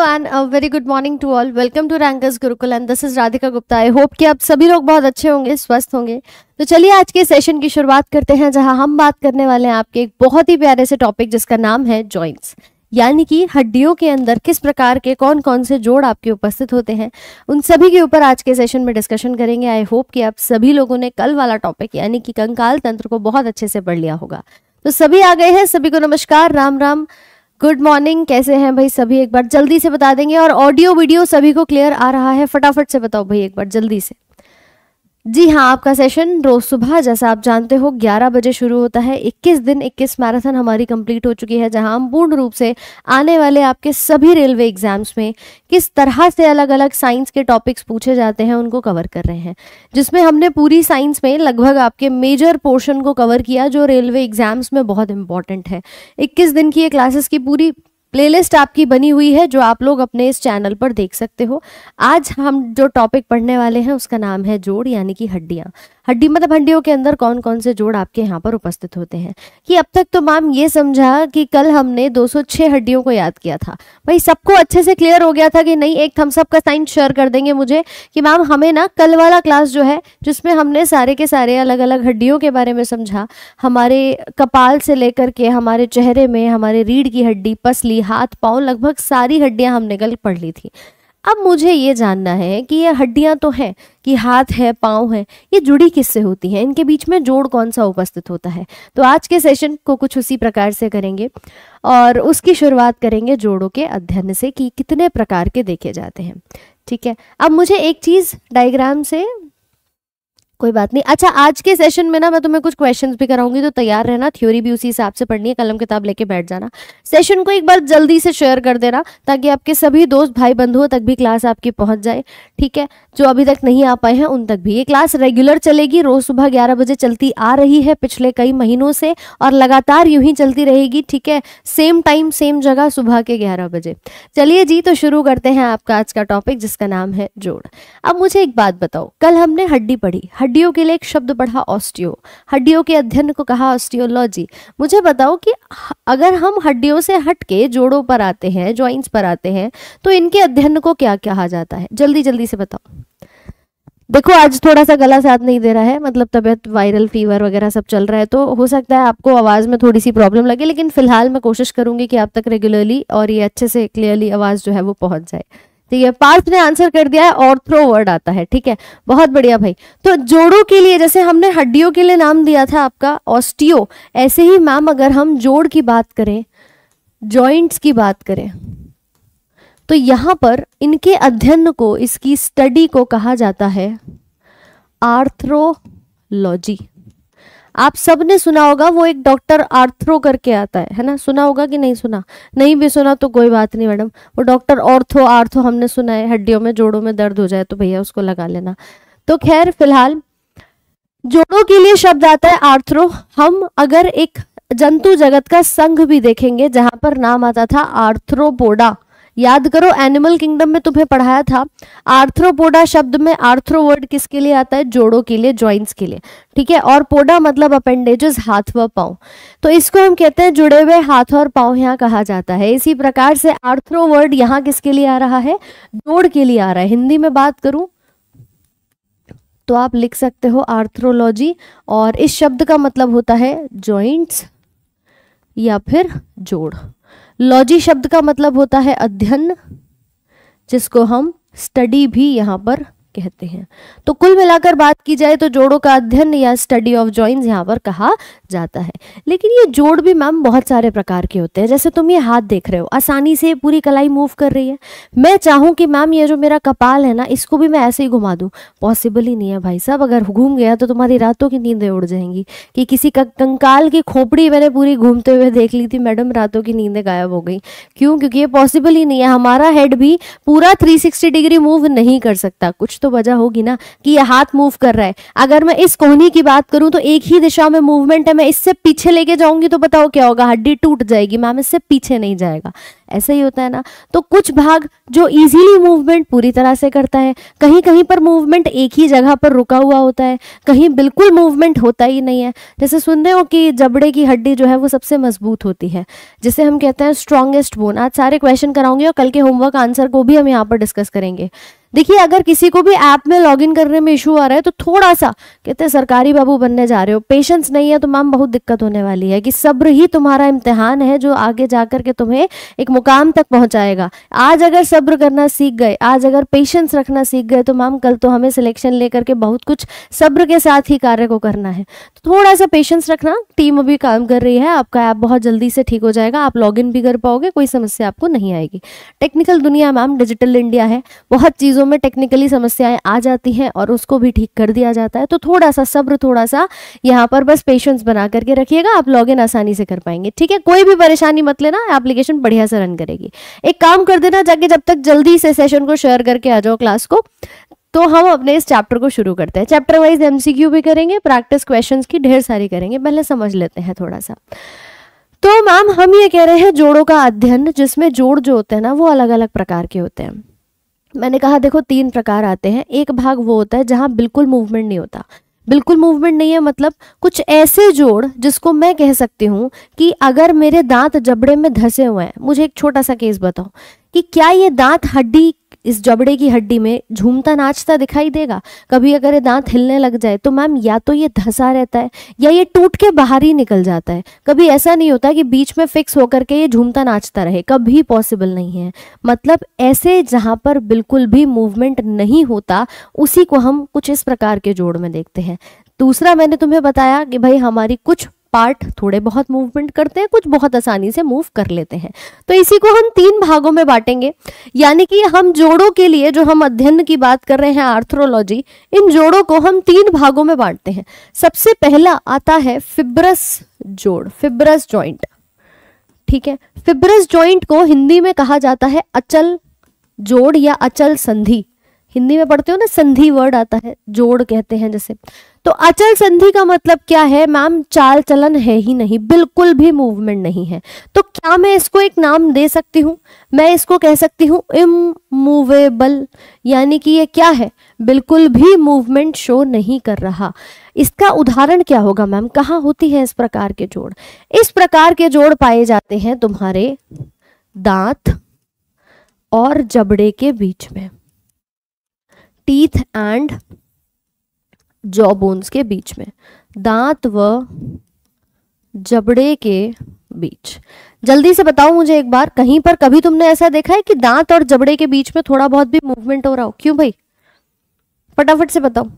hello and very good morning to all welcome to Rankers Gurukul and this is Radhika Gupta I hope कि आप सभी लोग बहुत अच्छे होंगे स्वस्थ होंगे तो चलिए आज के सेशन की शुरुआत करते हैं जहां हम बात करने वाले हैं आपके एक बहुत ही प्यारे से टॉपिक जिसका नाम है जॉइंट्स यानी कि हड्डियों के अंदर किस प्रकार के कौन कौन से जोड़ आपके उपस्थित होते हैं उन सभी के ऊपर आज के सेशन में डिस्कशन करेंगे आई होप कि आप सभी लोगों ने कल वाला टॉपिक यानी कि कंकाल तंत्र को बहुत अच्छे से पढ़ लिया होगा तो सभी आ गए हैं सभी को नमस्कार राम राम गुड मॉर्निंग कैसे हैं भाई सभी एक बार जल्दी से बता देंगे और ऑडियो वीडियो सभी को क्लियर आ रहा है फटाफट से बताओ भाई एक बार जल्दी से जी हाँ आपका सेशन रोज सुबह जैसा आप जानते हो 11 बजे शुरू होता है 21 दिन 21 मैराथन हमारी कंप्लीट हो चुकी है जहां हम पूर्ण रूप से आने वाले आपके सभी रेलवे एग्जाम्स में किस तरह से अलग अलग साइंस के टॉपिक्स पूछे जाते हैं उनको कवर कर रहे हैं जिसमें हमने पूरी साइंस में लगभग आपके मेजर पोर्शन को कवर किया जो रेलवे एग्जाम्स में बहुत इंपॉर्टेंट है इक्कीस दिन की ये क्लासेस की पूरी प्लेलिस्ट आपकी बनी हुई है जो आप लोग अपने इस चैनल पर देख सकते हो आज हम जो टॉपिक पढ़ने वाले हैं उसका नाम है जोड़ यानी कि हड्डियाँ हड्डी मतलब हड्डियों के अंदर कौन कौन से जोड़ आपके यहाँ पर उपस्थित होते हैं कि अब तक तो मैम ये समझा कि कल हमने 206 हड्डियों को याद किया था भाई सबको अच्छे से क्लियर हो गया था कि नहीं एक थम्सअप का साइन शेयर कर देंगे मुझे कि मैम हमें ना कल वाला क्लास जो है जिसमें हमने सारे के सारे अलग अलग हड्डियों के बारे में समझा हमारे कपाल से लेकर के हमारे चेहरे में हमारे रीढ़ की हड्डी पसली हड्डी हाथ पाँव लगभग सारी हड्डियाँ हमने कल पढ़ ली थी अब मुझे ये जानना है कि ये हड्डियाँ तो हैं कि हाथ है पाँव है ये जुड़ी किससे होती हैं इनके बीच में जोड़ कौन सा उपस्थित होता है तो आज के सेशन को कुछ उसी प्रकार से करेंगे और उसकी शुरुआत करेंगे जोड़ों के अध्ययन से कि कितने प्रकार के देखे जाते हैं ठीक है अब मुझे एक चीज़ डायग्राम से कोई बात नहीं अच्छा आज के सेशन में ना मैं तुम्हें कुछ क्वेश्चंस भी कराऊंगी तो तैयार रहना थ्योरी भी उसी हिसाब से पढ़नी है कलम किताब लेके बैठ जाना सेशन को एक बार जल्दी से शेयर कर देना ताकि आपके सभी दोस्त भाई बंधुओं तक भी क्लास आपकी पहुंच जाए ठीक है जो अभी तक नहीं आ पाए हैं उन तक भी ये क्लास रेगुलर चलेगी रोज सुबह ग्यारह बजे चलती आ रही है पिछले कई महीनों से और लगातार यूं ही चलती रहेगी ठीक है सेम टाइम सेम जगह सुबह के ग्यारह बजे चलिए जी तो शुरू करते हैं आपका आज का टॉपिक जिसका नाम है जोड़ अब मुझे एक बात बताओ कल हमने हड्डी पढ़ी हड्डी हड्डियों के लिए एक शब्द पढ़ा ऑस्टियो हड्डियों के अध्ययन को कहा ऑस्टियोलॉजी मुझे बताओ कि अगर हम हड्डियों से हटके जोड़ों पर आते हैं ज्वाइंट्स पर आते हैं तो इनके अध्ययन को क्या कहा जाता है जल्दी जल्दी से बताओ देखो आज थोड़ा सा गला साथ नहीं दे रहा है मतलब तबियत वायरल फीवर वगैरह सब चल रहा है तो हो सकता है आपको आवाज़ में थोड़ी सी प्रॉब्लम लगे लेकिन फिलहाल मैं कोशिश करूंगी कि आप तक रेगुलरली और ये अच्छे से क्लियरली आवाज़ जो है वो पहुंच जाए ठीक है पार्थ ने आंसर कर दिया है और थ्रो वर्ड आता है ठीक है बहुत बढ़िया भाई तो जोड़ों के लिए जैसे हमने हड्डियों के लिए नाम दिया था आपका ऑस्टियो ऐसे ही मैम अगर हम जोड़ की बात करें जॉइंट्स की बात करें तो यहां पर इनके अध्ययन को इसकी स्टडी को कहा जाता है आर्थ्रोलॉजी आप सबने सुना होगा वो एक डॉक्टर आर्थ्रो करके आता है है ना सुना होगा कि नहीं सुना नहीं भी सुना तो कोई बात नहीं मैडम वो डॉक्टर ऑर्थो आर्थो हमने सुना है हड्डियों में जोड़ों में दर्द हो जाए तो भैया उसको लगा लेना तो खैर फिलहाल जोड़ों के लिए शब्द आता है आर्थ्रो हम अगर एक जंतु जगत का संघ भी देखेंगे जहां पर नाम आता था आर्थ्रोपोडा याद करो एनिमल किंगडम में तुम्हें पढ़ाया था आर्थ्रोपोडा शब्द में आर्थ्रो वर्ड किसके लिए आता है जोड़ों के लिए ज्वाइंट्स के लिए ठीक है और पोडा मतलब अपेंडेजेस हाथ व पाओ तो इसको हम कहते हैं जुड़े हुए हाथ और पाओ यहाँ कहा जाता है इसी प्रकार से आर्थ्रो वर्ड यहाँ किसके लिए आ रहा है जोड़ के लिए आ रहा है हिंदी में बात करूं तो आप लिख सकते हो आर्थ्रोलॉजी और इस शब्द का मतलब होता है जॉइंट्स या फिर जोड़ लॉजी शब्द का मतलब होता है अध्ययन जिसको हम स्टडी भी यहां पर कहते हैं तो कुल मिलाकर बात की जाए तो जोड़ों का अध्ययन या स्टडी ऑफ जॉइंट्स यहाँ पर कहा जाता है लेकिन ये जोड़ भी मैम बहुत सारे प्रकार के होते हैं जैसे तुम ये हाथ देख रहे हो आसानी से पूरी कलाई मूव कर रही है मैं चाहूँ कि मैम ये जो मेरा कपाल है ना इसको भी मैं ऐसे ही घुमा दूँ पॉसिबल ही नहीं है भाई साहब अगर घूम गया तो तुम्हारी रातों की नींदें उड़ जाएंगी कि किसी का कंकाल की खोपड़ी मैंने पूरी घूमते हुए देख ली थी मैडम रातों की नींदें गायब हो गई क्यों क्योंकि ये पॉसिबल ही नहीं है हमारा हेड भी पूरा 360 डिग्री मूव नहीं कर सकता कुछ तो वजह होगी ना कि ये हाथ मूव कर रहा है अगर मैं इस कोहनी की बात करूं तो एक ही दिशा में मूवमेंट है मैं इससे पीछे लेके जाऊंगी तो बताओ क्या होगा हड्डी टूट जाएगी मैम इससे पीछे नहीं जाएगा ऐसा ही होता है ना तो कुछ भाग जो इजीली मूवमेंट पूरी तरह से करता है कहीं कहीं पर मूवमेंट एक ही जगह पर रुका हुआ होता है कहीं बिल्कुल मूवमेंट होता ही नहीं है जैसे सुन हो कि जबड़े की हड्डी जो है वो सबसे मजबूत होती है जिसे हम कहते हैं स्ट्रांगेस्ट बोन आज सारे क्वेश्चन कराऊंगे और कल के होमवर्क आंसर को भी हम यहाँ पर डिस्कस करेंगे देखिए अगर किसी को भी ऐप में लॉगिन करने में इशू आ रहा है तो थोड़ा सा कहते हैं सरकारी बाबू बनने जा रहे हो पेशेंस नहीं है तो मैम बहुत दिक्कत होने वाली है कि सब्र ही तुम्हारा इम्तिहान है जो आगे जाकर के तुम्हें एक मुकाम तक पहुंचाएगा आज अगर सब्र करना सीख गए आज अगर पेशेंस रखना सीख गए तो मैम कल तो हमें सिलेक्शन लेकर के बहुत कुछ सब्र के साथ ही कार्य को करना है तो थोड़ा सा पेशेंस रखना टीम अभी काम कर रही है आपका ऐप बहुत जल्दी से ठीक हो जाएगा आप लॉग भी कर पाओगे कोई समस्या आपको नहीं आएगी टेक्निकल दुनिया मैम डिजिटल इंडिया है बहुत चीज़ों में टेक्निकली समस्याएं आ जाती हैं और उसको भी ठीक कर दिया जाता है तो थोड़ा सा सब्र थोड़ा सा यहाँ पर बस पेशेंस बना करके रखिएगा आप लॉग आसानी से कर पाएंगे ठीक है कोई भी परेशानी मत लेना एप्लीकेशन बढ़िया से रन परेशान करेगी एक काम कर देना जाके जब तक जल्दी से सेशन को शेयर करके आ जाओ क्लास को तो हम अपने इस चैप्टर को शुरू करते हैं चैप्टर वाइज एमसीक्यू भी करेंगे प्रैक्टिस क्वेश्चंस की ढेर सारी करेंगे पहले समझ लेते हैं थोड़ा सा तो मैम हम ये कह रहे हैं जोड़ों का अध्ययन जिसमें जोड़ जो होते हैं ना वो अलग अलग प्रकार के होते हैं मैंने कहा देखो तीन प्रकार आते हैं एक भाग वो होता है जहाँ बिल्कुल मूवमेंट नहीं होता बिल्कुल मूवमेंट नहीं है मतलब कुछ ऐसे जोड़ जिसको मैं कह सकती हूँ कि अगर मेरे दांत जबड़े में धसे हुए हैं मुझे एक छोटा सा केस बताओ कि क्या ये दांत हड्डी इस जबड़े की हड्डी में झूमता नाचता दिखाई देगा कभी अगर ये दांत हिलने लग जाए तो मैम या तो ये धंसा रहता है या ये टूट के बाहर ही निकल जाता है कभी ऐसा नहीं होता कि बीच में फिक्स होकर के ये झूमता नाचता रहे कभी पॉसिबल नहीं है मतलब ऐसे जहां पर बिल्कुल भी मूवमेंट नहीं होता उसी को हम कुछ इस प्रकार के जोड़ में देखते हैं दूसरा मैंने तुम्हें बताया कि भाई हमारी कुछ पार्ट थोड़े बहुत मूवमेंट करते हैं कुछ बहुत आसानी से मूव कर लेते हैं तो इसी को हम तीन भागों में बांटेंगे यानी कि हम जोड़ों के लिए जो हम अध्ययन की बात कर रहे हैं आर्थ्रोलॉजी इन जोड़ों को हम तीन भागों में बांटते हैं सबसे पहला आता है फिब्रस जोड़ फिब्रस जॉइंट ठीक है फिब्रस जॉइंट को हिंदी में कहा जाता है अचल जोड़ या अचल संधि हिंदी में पढ़ते हो ना संधि वर्ड आता है जोड़ कहते हैं जैसे तो अचल संधि का मतलब क्या है मैम चाल चलन है ही नहीं बिल्कुल भी मूवमेंट नहीं है तो क्या मैं इसको एक नाम दे सकती हूँ मैं इसको कह सकती हूँ इमूवेबल यानी कि ये क्या है बिल्कुल भी मूवमेंट शो नहीं कर रहा इसका उदाहरण क्या होगा मैम कहाँ होती है इस प्रकार के जोड़ इस प्रकार के जोड़ पाए जाते हैं तुम्हारे दांत और जबड़े के बीच में टीथ एंड जॉ बोन्स के बीच में दांत व जबड़े के बीच जल्दी से बताओ मुझे एक बार कहीं पर कभी तुमने ऐसा देखा है कि दांत और जबड़े के बीच में थोड़ा बहुत भी मूवमेंट हो रहा हो क्यों भाई फटाफट से बताओ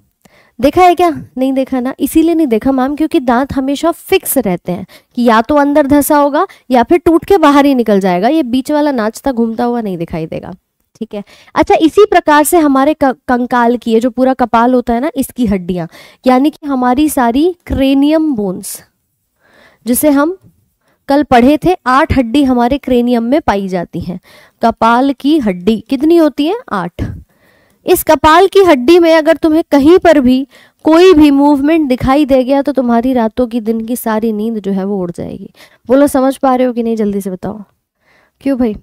देखा है क्या नहीं देखा ना इसीलिए नहीं देखा मैम क्योंकि दांत हमेशा फिक्स रहते हैं कि या तो अंदर धसा होगा या फिर टूट के बाहर ही निकल जाएगा ये बीच वाला नाचता घूमता हुआ नहीं दिखाई देगा ठीक है अच्छा इसी प्रकार से हमारे कंकाल की है जो पूरा कपाल होता है ना इसकी हड्डियां यानी कि हमारी सारी क्रेनियम बोन्स जिसे हम कल पढ़े थे आठ हड्डी हमारे क्रेनियम में पाई जाती हैं कपाल की हड्डी कितनी होती है आठ इस कपाल की हड्डी में अगर तुम्हें कहीं पर भी कोई भी मूवमेंट दिखाई दे गया तो तुम्हारी रातों की दिन की सारी नींद जो है वो उड़ जाएगी बोलो समझ पा रहे हो कि नहीं जल्दी से बताओ क्यों भाई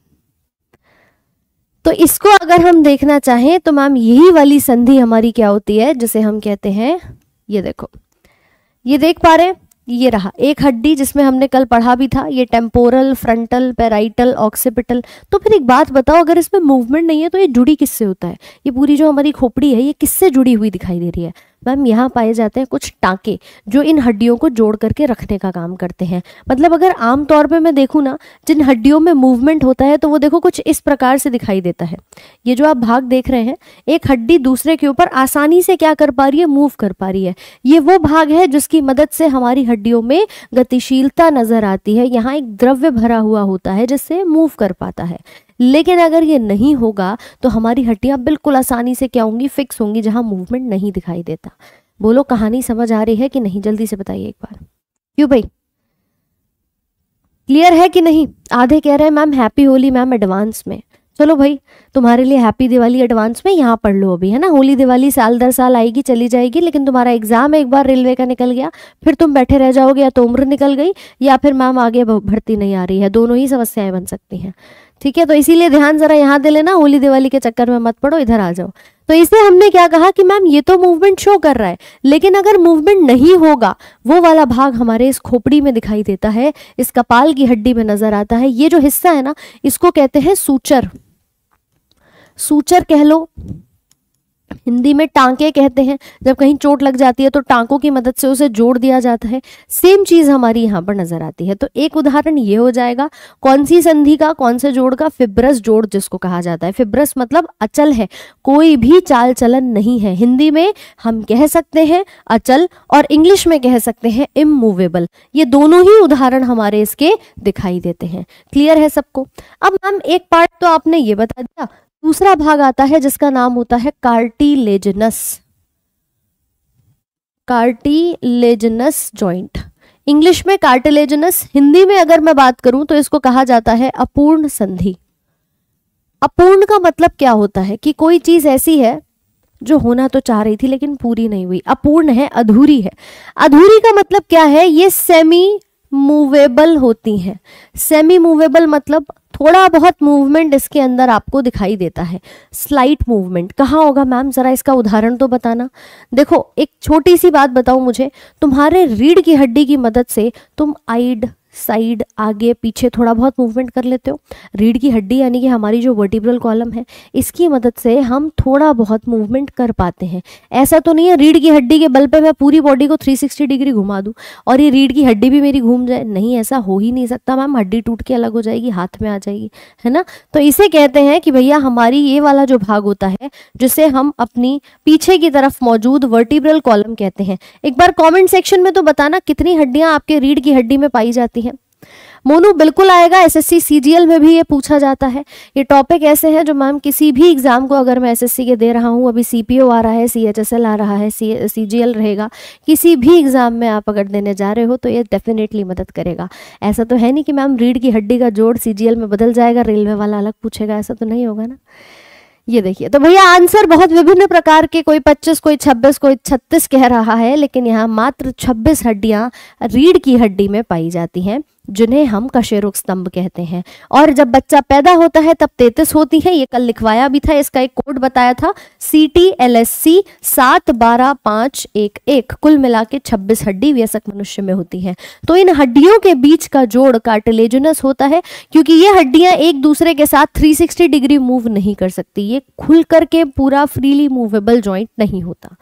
तो इसको अगर हम देखना चाहें तो मैम यही वाली संधि हमारी क्या होती है जिसे हम कहते हैं ये देखो ये देख पा रहे हैं ये रहा एक हड्डी जिसमें हमने कल पढ़ा भी था ये टेम्पोरल फ्रंटल पेराइटल ऑक्सीपिटल तो फिर एक बात बताओ अगर इसमें मूवमेंट नहीं है तो ये जुड़ी किससे होता है ये पूरी जो हमारी खोपड़ी है ये किससे जुड़ी हुई दिखाई दे रही है मैम यहाँ पाए जाते हैं कुछ टाँके जो इन हड्डियों को जोड़ करके रखने का काम करते हैं मतलब अगर आम तौर पे मैं देखूँ ना जिन हड्डियों में मूवमेंट होता है तो वो देखो कुछ इस प्रकार से दिखाई देता है ये जो आप भाग देख रहे हैं एक हड्डी दूसरे के ऊपर आसानी से क्या कर पा रही है मूव कर पा रही है ये वो भाग है जिसकी मदद से हमारी हड्डियों में गतिशीलता नजर आती है यहाँ एक द्रव्य भरा हुआ होता है जिससे मूव कर पाता है लेकिन अगर ये नहीं होगा तो हमारी हड्डियां बिल्कुल आसानी से क्या होंगी फिक्स होंगी जहां मूवमेंट नहीं दिखाई देता बोलो कहानी समझ आ रही है कि नहीं जल्दी से बताइए एक बार क्यों भाई क्लियर है कि नहीं आधे कह रहे हैं ma'am happy Holi ma'am advance में चलो भाई तुम्हारे लिए हैप्पी दिवाली एडवांस में यहाँ पढ़ लो अभी है ना होली दिवाली साल दर साल आएगी चली जाएगी लेकिन तुम्हारा एग्जाम एक बार रेलवे का निकल गया फिर तुम बैठे रह जाओगे या तो उम्र निकल गई या फिर मैम आगे भर्ती नहीं आ रही है दोनों ही समस्याएं बन सकती हैं ठीक है तो इसीलिए ध्यान जरा यहाँ दे लेना होली दिवाली के चक्कर में मत पड़ो इधर आ जाओ तो इसे हमने क्या कहा कि मैम ये तो मूवमेंट शो कर रहा है लेकिन अगर मूवमेंट नहीं होगा वो वाला भाग हमारे इस खोपड़ी में दिखाई देता है इस कपाल की हड्डी में नजर आता है ये जो हिस्सा है ना इसको कहते हैं सूचर सूचर कह लो हिंदी में टांके कहते हैं जब कहीं चोट लग जाती है तो टांकों की मदद से उसे जोड़ दिया जाता है सेम चीज हमारी यहाँ पर नजर आती है तो एक उदाहरण ये हो जाएगा कौन सी संधि का कौन से जोड़ का फिब्रस जोड़ जिसको कहा जाता है फिब्रस मतलब अचल है कोई भी चाल चलन नहीं है हिंदी में हम कह सकते हैं अचल और इंग्लिश में कह सकते हैं इमूवेबल ये दोनों ही उदाहरण हमारे इसके दिखाई देते हैं क्लियर है सबको अब मैम एक पार्ट तो आपने ये बता दिया दूसरा भाग आता है जिसका नाम होता है कार्टिलेजनस कार्टिलेजनस जॉइंट इंग्लिश में कार्टिलेजनस हिंदी में अगर मैं बात करूं तो इसको कहा जाता है अपूर्ण संधि अपूर्ण का मतलब क्या होता है कि कोई चीज ऐसी है जो होना तो चाह रही थी लेकिन पूरी नहीं हुई अपूर्ण है अधूरी है अधूरी का मतलब क्या है ये सेमी मूवेबल होती हैं सेमी मूवेबल मतलब थोड़ा बहुत मूवमेंट इसके अंदर आपको दिखाई देता है स्लाइट मूवमेंट कहाँ होगा मैम ज़रा इसका उदाहरण तो बताना देखो एक छोटी सी बात बताओ मुझे तुम्हारे रीढ़ की हड्डी की मदद से तुम आइड साइड आगे पीछे थोड़ा बहुत मूवमेंट कर लेते हो रीढ़ की हड्डी यानी कि हमारी जो वर्टिब्रल कॉलम है इसकी मदद से हम थोड़ा बहुत मूवमेंट कर पाते हैं ऐसा तो नहीं है रीढ़ की हड्डी के बल पे मैं पूरी बॉडी को 360 डिग्री घुमा दूँ और ये रीढ़ की हड्डी भी मेरी घूम जाए नहीं ऐसा हो ही नहीं सकता मैम हड्डी टूट के अलग हो जाएगी हाथ में आ जाएगी है ना तो इसे कहते हैं कि भैया हमारी ये वाला जो भाग होता है जिसे हम अपनी पीछे की तरफ मौजूद वर्टिब्रल कॉलम कहते हैं एक बार कॉमेंट सेक्शन में तो बताना कितनी हड्डियाँ आपके रीढ़ की हड्डी में पाई जाती हैं मोनू बिल्कुल आएगा एसएससी सीजीएल में भी ये पूछा जाता है ये टॉपिक ऐसे हैं जो मैम किसी भी एग्जाम को अगर मैं एसएससी के दे रहा हूँ अभी सीपीओ आ रहा है सीएचएसएल आ रहा है सी रहेगा किसी भी एग्जाम में आप अगर देने जा रहे हो तो ये डेफिनेटली मदद करेगा ऐसा तो है नहीं कि मैम रीढ़ की हड्डी का जोड़ सी में बदल जाएगा रेलवे वाला अलग पूछेगा ऐसा तो नहीं होगा ना ये देखिए तो भैया आंसर बहुत विभिन्न प्रकार के कोई 25 कोई 26 कोई 36 कह रहा है लेकिन यहाँ मात्र 26 हड्डियां रीढ़ की हड्डी में पाई जाती हैं जिन्हें हम कशेरुक स्तंभ कहते हैं और जब बच्चा पैदा होता है तब तेतीस होती है ये कल लिखवाया भी था इसका एक कोड बताया था C T L S C सात बारह पांच एक एक कुल मिला के छब्बीस हड्डी व्यसक मनुष्य में होती है तो इन हड्डियों के बीच का जोड़ कार्टिलेजनस होता है क्योंकि ये हड्डियां एक दूसरे के साथ थ्री डिग्री मूव नहीं कर सकती ये खुल करके पूरा फ्रीली मूवेबल ज्वाइंट नहीं होता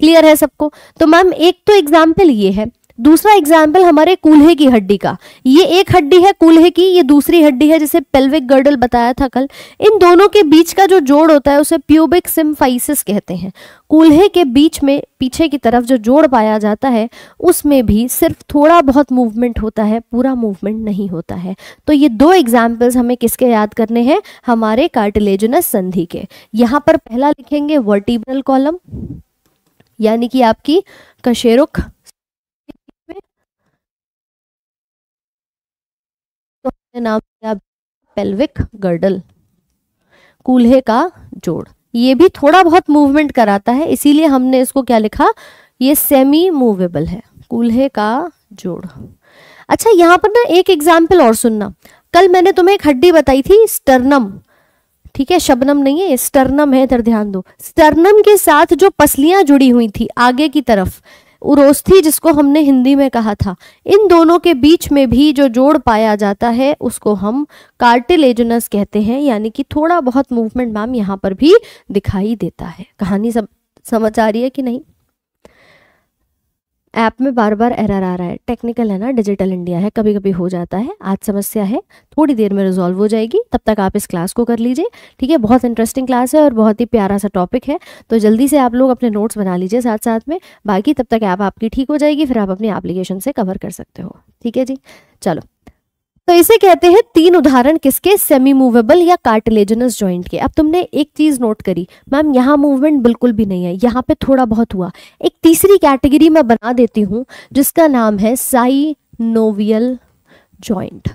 क्लियर है सबको तो मैम एक तो एग्जाम्पल ये है दूसरा एग्जाम्पल हमारे कूल्हे की हड्डी का ये एक हड्डी है कूल्हे की ये दूसरी हड्डी है जिसे पेल्विक गर्डल बताया था कल इन दोनों के बीच का जो जोड़ होता है उसे प्यूबिक सिम्फाइसिस कहते हैं कूल्हे के बीच में पीछे की तरफ जो जोड़ पाया जाता है उसमें भी सिर्फ थोड़ा बहुत मूवमेंट होता है पूरा मूवमेंट नहीं होता है तो ये दो एग्जाम्पल्स हमें किसके याद करने हैं हमारे कार्टिलेजनस संधि के यहाँ पर पहला लिखेंगे वर्टिब्रल कॉलम यानी कि आपकी कशेरुख नाम दिया पेल्विक गर्डल कूल्हे का जोड़ ये भी थोड़ा बहुत मूवमेंट कराता है इसीलिए हमने इसको क्या लिखा ये सेमी मूवेबल है कूल्हे का जोड़ अच्छा यहाँ पर ना एक एग्जाम्पल और सुनना कल मैंने तुम्हें एक हड्डी बताई थी स्टर्नम ठीक है शबनम नहीं है स्टर्नम है इधर ध्यान दो स्टर्नम के साथ जो पसलियां जुड़ी हुई थी आगे की तरफ उरोस्थी जिसको हमने हिंदी में कहा था इन दोनों के बीच में भी जो जोड़ पाया जाता है उसको हम कार्टिलेजनस कहते हैं यानी कि थोड़ा बहुत मूवमेंट मैम यहाँ पर भी दिखाई देता है कहानी सब समझ आ रही है कि नहीं ऐप में बार बार एरर आ रहा है टेक्निकल है ना डिजिटल इंडिया है कभी कभी हो जाता है आज समस्या है थोड़ी देर में रिजॉल्व हो जाएगी तब तक आप इस क्लास को कर लीजिए ठीक है बहुत इंटरेस्टिंग क्लास है और बहुत ही प्यारा सा टॉपिक है तो जल्दी से आप लोग अपने नोट्स बना लीजिए साथ साथ में बाकी तब तक ऐप आपकी ठीक हो जाएगी फिर आप अपनी एप्लीकेशन से कवर कर सकते हो ठीक है जी चलो तो इसे कहते हैं तीन उदाहरण किसके सेमी मूवेबल या कार्टिलेजनस जॉइंट के अब तुमने एक चीज नोट करी मैम यहाँ मूवमेंट बिल्कुल भी नहीं है यहाँ पे थोड़ा बहुत हुआ एक तीसरी कैटेगरी मैं बना देती हूँ जिसका नाम है साइनोवियल जॉइंट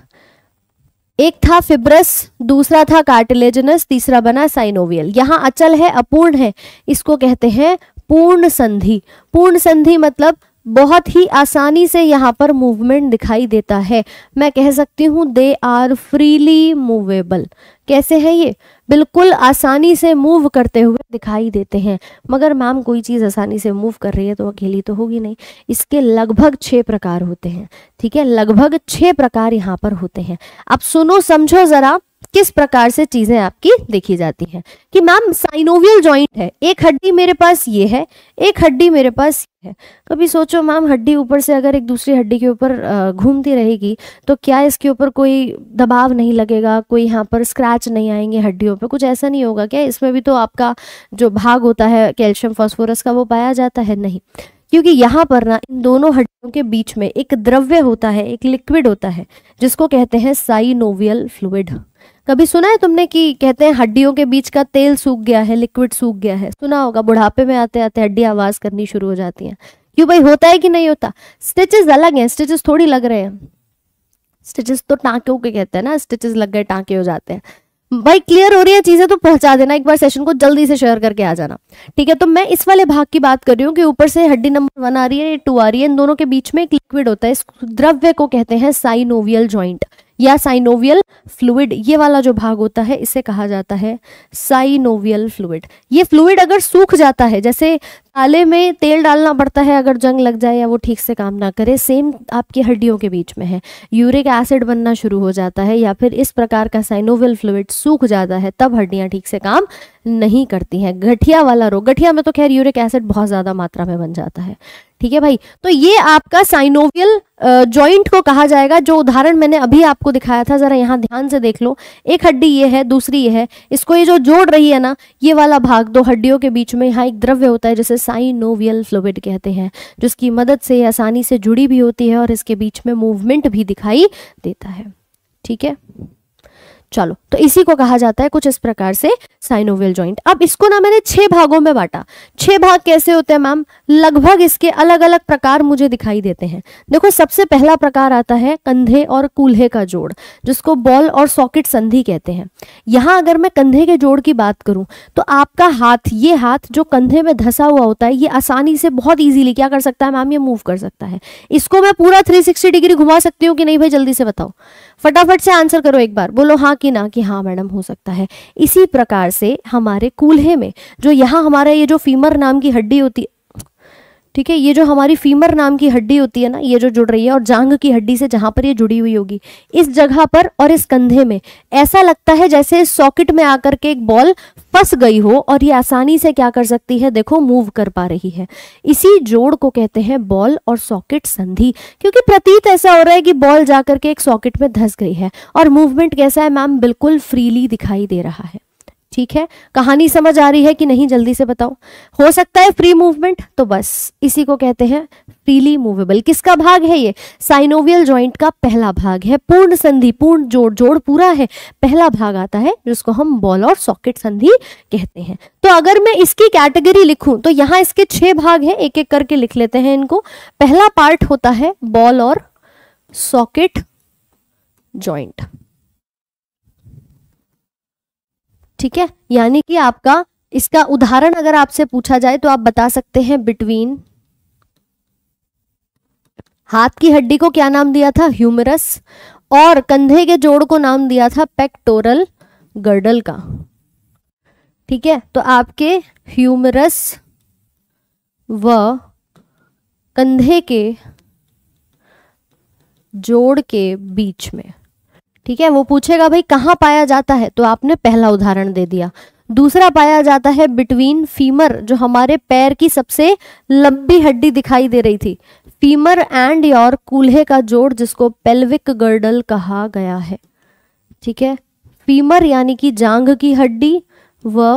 एक था फिब्रस दूसरा था कार्टिलेजनस तीसरा बना साइनोवियल यहाँ अचल है अपूर्ण है इसको कहते हैं पूर्ण संधि पूर्ण संधि मतलब बहुत ही आसानी से यहाँ पर मूवमेंट दिखाई देता है मैं कह सकती हूँ दे आर फ्रीली मूवेबल कैसे है ये बिल्कुल आसानी से मूव करते हुए दिखाई देते हैं मगर मैम कोई चीज़ आसानी से मूव कर रही है तो अकेली तो होगी नहीं इसके लगभग छः प्रकार होते हैं ठीक है लगभग छः प्रकार यहाँ पर होते हैं अब सुनो समझो ज़रा किस प्रकार से चीजें आपकी देखी जाती हैं कि मैम साइनोवियल जॉइंट है एक हड्डी मेरे पास ये है एक हड्डी मेरे पास ये है कभी सोचो मैम हड्डी ऊपर से अगर एक दूसरी हड्डी के ऊपर घूमती रहेगी तो क्या इसके ऊपर कोई दबाव नहीं लगेगा कोई यहाँ पर स्क्रैच नहीं आएंगे हड्डियों पर कुछ ऐसा नहीं होगा क्या इसमें भी तो आपका जो भाग होता है कैल्शियम फॉस्फोरस का वो पाया जाता है नहीं क्योंकि यहाँ पर ना इन दोनों हड्डियों के बीच में एक द्रव्य होता है एक लिक्विड होता है जिसको कहते हैं साइनोवियल फ्लूड कभी सुना है तुमने कि कहते हैं हड्डियों के बीच का तेल सूख गया है लिक्विड सूख गया है सुना होगा बुढ़ापे में आते आते हड्डी आवाज़ करनी शुरू हो जाती हैं क्यों भाई होता है कि नहीं होता स्टिचेस अलग हैं स्टिचेस थोड़ी लग रहे हैं स्टिचेस तो टाँकों के कहते हैं ना स्टिचेस लग गए टाँके हो जाते हैं भाई क्लियर हो रही है चीजें तो पहुंचा देना एक बार सेशन को जल्दी से शेयर करके आ जाना ठीक है तो मैं इस वाले भाग की बात कर रही हूँ कि ऊपर से हड्डी नंबर वन आ रही है टू आ रही है इन दोनों के बीच में एक लिक्विड होता है इस द्रव्य को कहते हैं साइनोवियल ज्वाइंट या साइनोवियल फ्लूड ये वाला जो भाग होता है इसे कहा जाता है साइनोवियल फ्लूड ये फ्लूड अगर सूख जाता है जैसे आले में तेल डालना पड़ता है अगर जंग लग जाए या वो ठीक से काम ना करे सेम आपकी हड्डियों के बीच में है यूरिक एसिड बनना शुरू हो जाता है या फिर इस प्रकार का साइनोवेल फ्लूड सूख जाता है तब हड्डियां ठीक से काम नहीं करती हैं गठिया वाला रोग गठिया में तो खैर यूरिक एसिड बहुत ज़्यादा मात्रा में बन जाता है ठीक है भाई तो ये आपका साइनोवियल जॉइंट को कहा जाएगा जो उदाहरण मैंने अभी आपको दिखाया था जरा यहाँ ध्यान से देख लो एक हड्डी ये है दूसरी ये है इसको ये जो जोड़ रही है ना ये वाला भाग दो हड्डियों के बीच में यहाँ एक द्रव्य होता है जिसे साइनोवियल फ्लूड कहते हैं जिसकी मदद से आसानी से जुड़ी भी होती है और इसके बीच में मूवमेंट भी दिखाई देता है ठीक है चलो तो इसी को कहा जाता है कुछ इस प्रकार से साइनोवियल ज्वाइंट अब इसको ना मैंने छह भागों में बांटा छह भाग कैसे होते हैं मैम लगभग इसके अलग अलग प्रकार मुझे दिखाई देते हैं देखो सबसे पहला प्रकार आता है कंधे और कूल्हे का जोड़ जिसको बॉल और सॉकेट संधि कहते हैं यहां अगर मैं कंधे के जोड़ की बात करूं तो आपका हाथ ये हाथ जो कंधे में धसा हुआ होता है ये आसानी से बहुत ईजिली क्या कर सकता है मैम ये मूव कर सकता है इसको मैं पूरा थ्री डिग्री घुमा सकती हूँ कि नहीं भाई जल्दी से बताओ फटाफट से आंसर करो एक बार बोलो हाँ कि ना कि हाँ मैडम हो सकता है इसी प्रकार से हमारे कूल्हे में जो यहाँ हमारा ये जो फीमर नाम की हड्डी होती ठीक है ये जो हमारी फीमर नाम की हड्डी होती है ना ये जो जुड़ रही है और जांग की हड्डी से जहां पर ये जुड़ी हुई होगी इस जगह पर और इस कंधे में ऐसा लगता है जैसे इस सॉकेट में आकर के एक बॉल फंस गई हो और ये आसानी से क्या कर सकती है देखो मूव कर पा रही है इसी जोड़ को कहते हैं बॉल और सॉकेट संधि क्योंकि प्रतीत ऐसा हो रहा है कि बॉल जाकर के एक सॉकेट में धस गई है और मूवमेंट कैसा है मैम बिल्कुल फ्रीली दिखाई दे रहा है ठीक है कहानी समझ आ रही है कि नहीं जल्दी से बताओ हो सकता है फ्री मूवमेंट तो बस इसी को कहते हैं फ्रीली मूवेबल किसका भाग है ये साइनोवियल जॉइंट का पहला भाग है पूर्ण संधि पूर्ण जोड़ जोड़ पूरा है पहला भाग आता है जिसको हम बॉल और सॉकेट संधि कहते हैं तो अगर मैं इसकी कैटेगरी लिखूं तो यहां इसके छह भाग हैं एक एक करके लिख लेते हैं इनको पहला पार्ट होता है बॉल और सॉकेट ज्वाइंट ठीक है यानी कि आपका इसका उदाहरण अगर आपसे पूछा जाए तो आप बता सकते हैं बिटवीन हाथ की हड्डी को क्या नाम दिया था ह्यूमरस और कंधे के जोड़ को नाम दिया था पेक्टोरल गर्डल का ठीक है तो आपके ह्यूमरस व कंधे के जोड़ के बीच में ठीक है वो पूछेगा भाई कहाँ पाया जाता है तो आपने पहला उदाहरण दे दिया दूसरा पाया जाता है बिटवीन फीमर जो हमारे पैर की सबसे लंबी हड्डी दिखाई दे रही थी फीमर एंड योर कूल्हे का जोड़ जिसको पेल्विक गर्डल कहा गया है ठीक है फीमर यानी कि जांघ की हड्डी व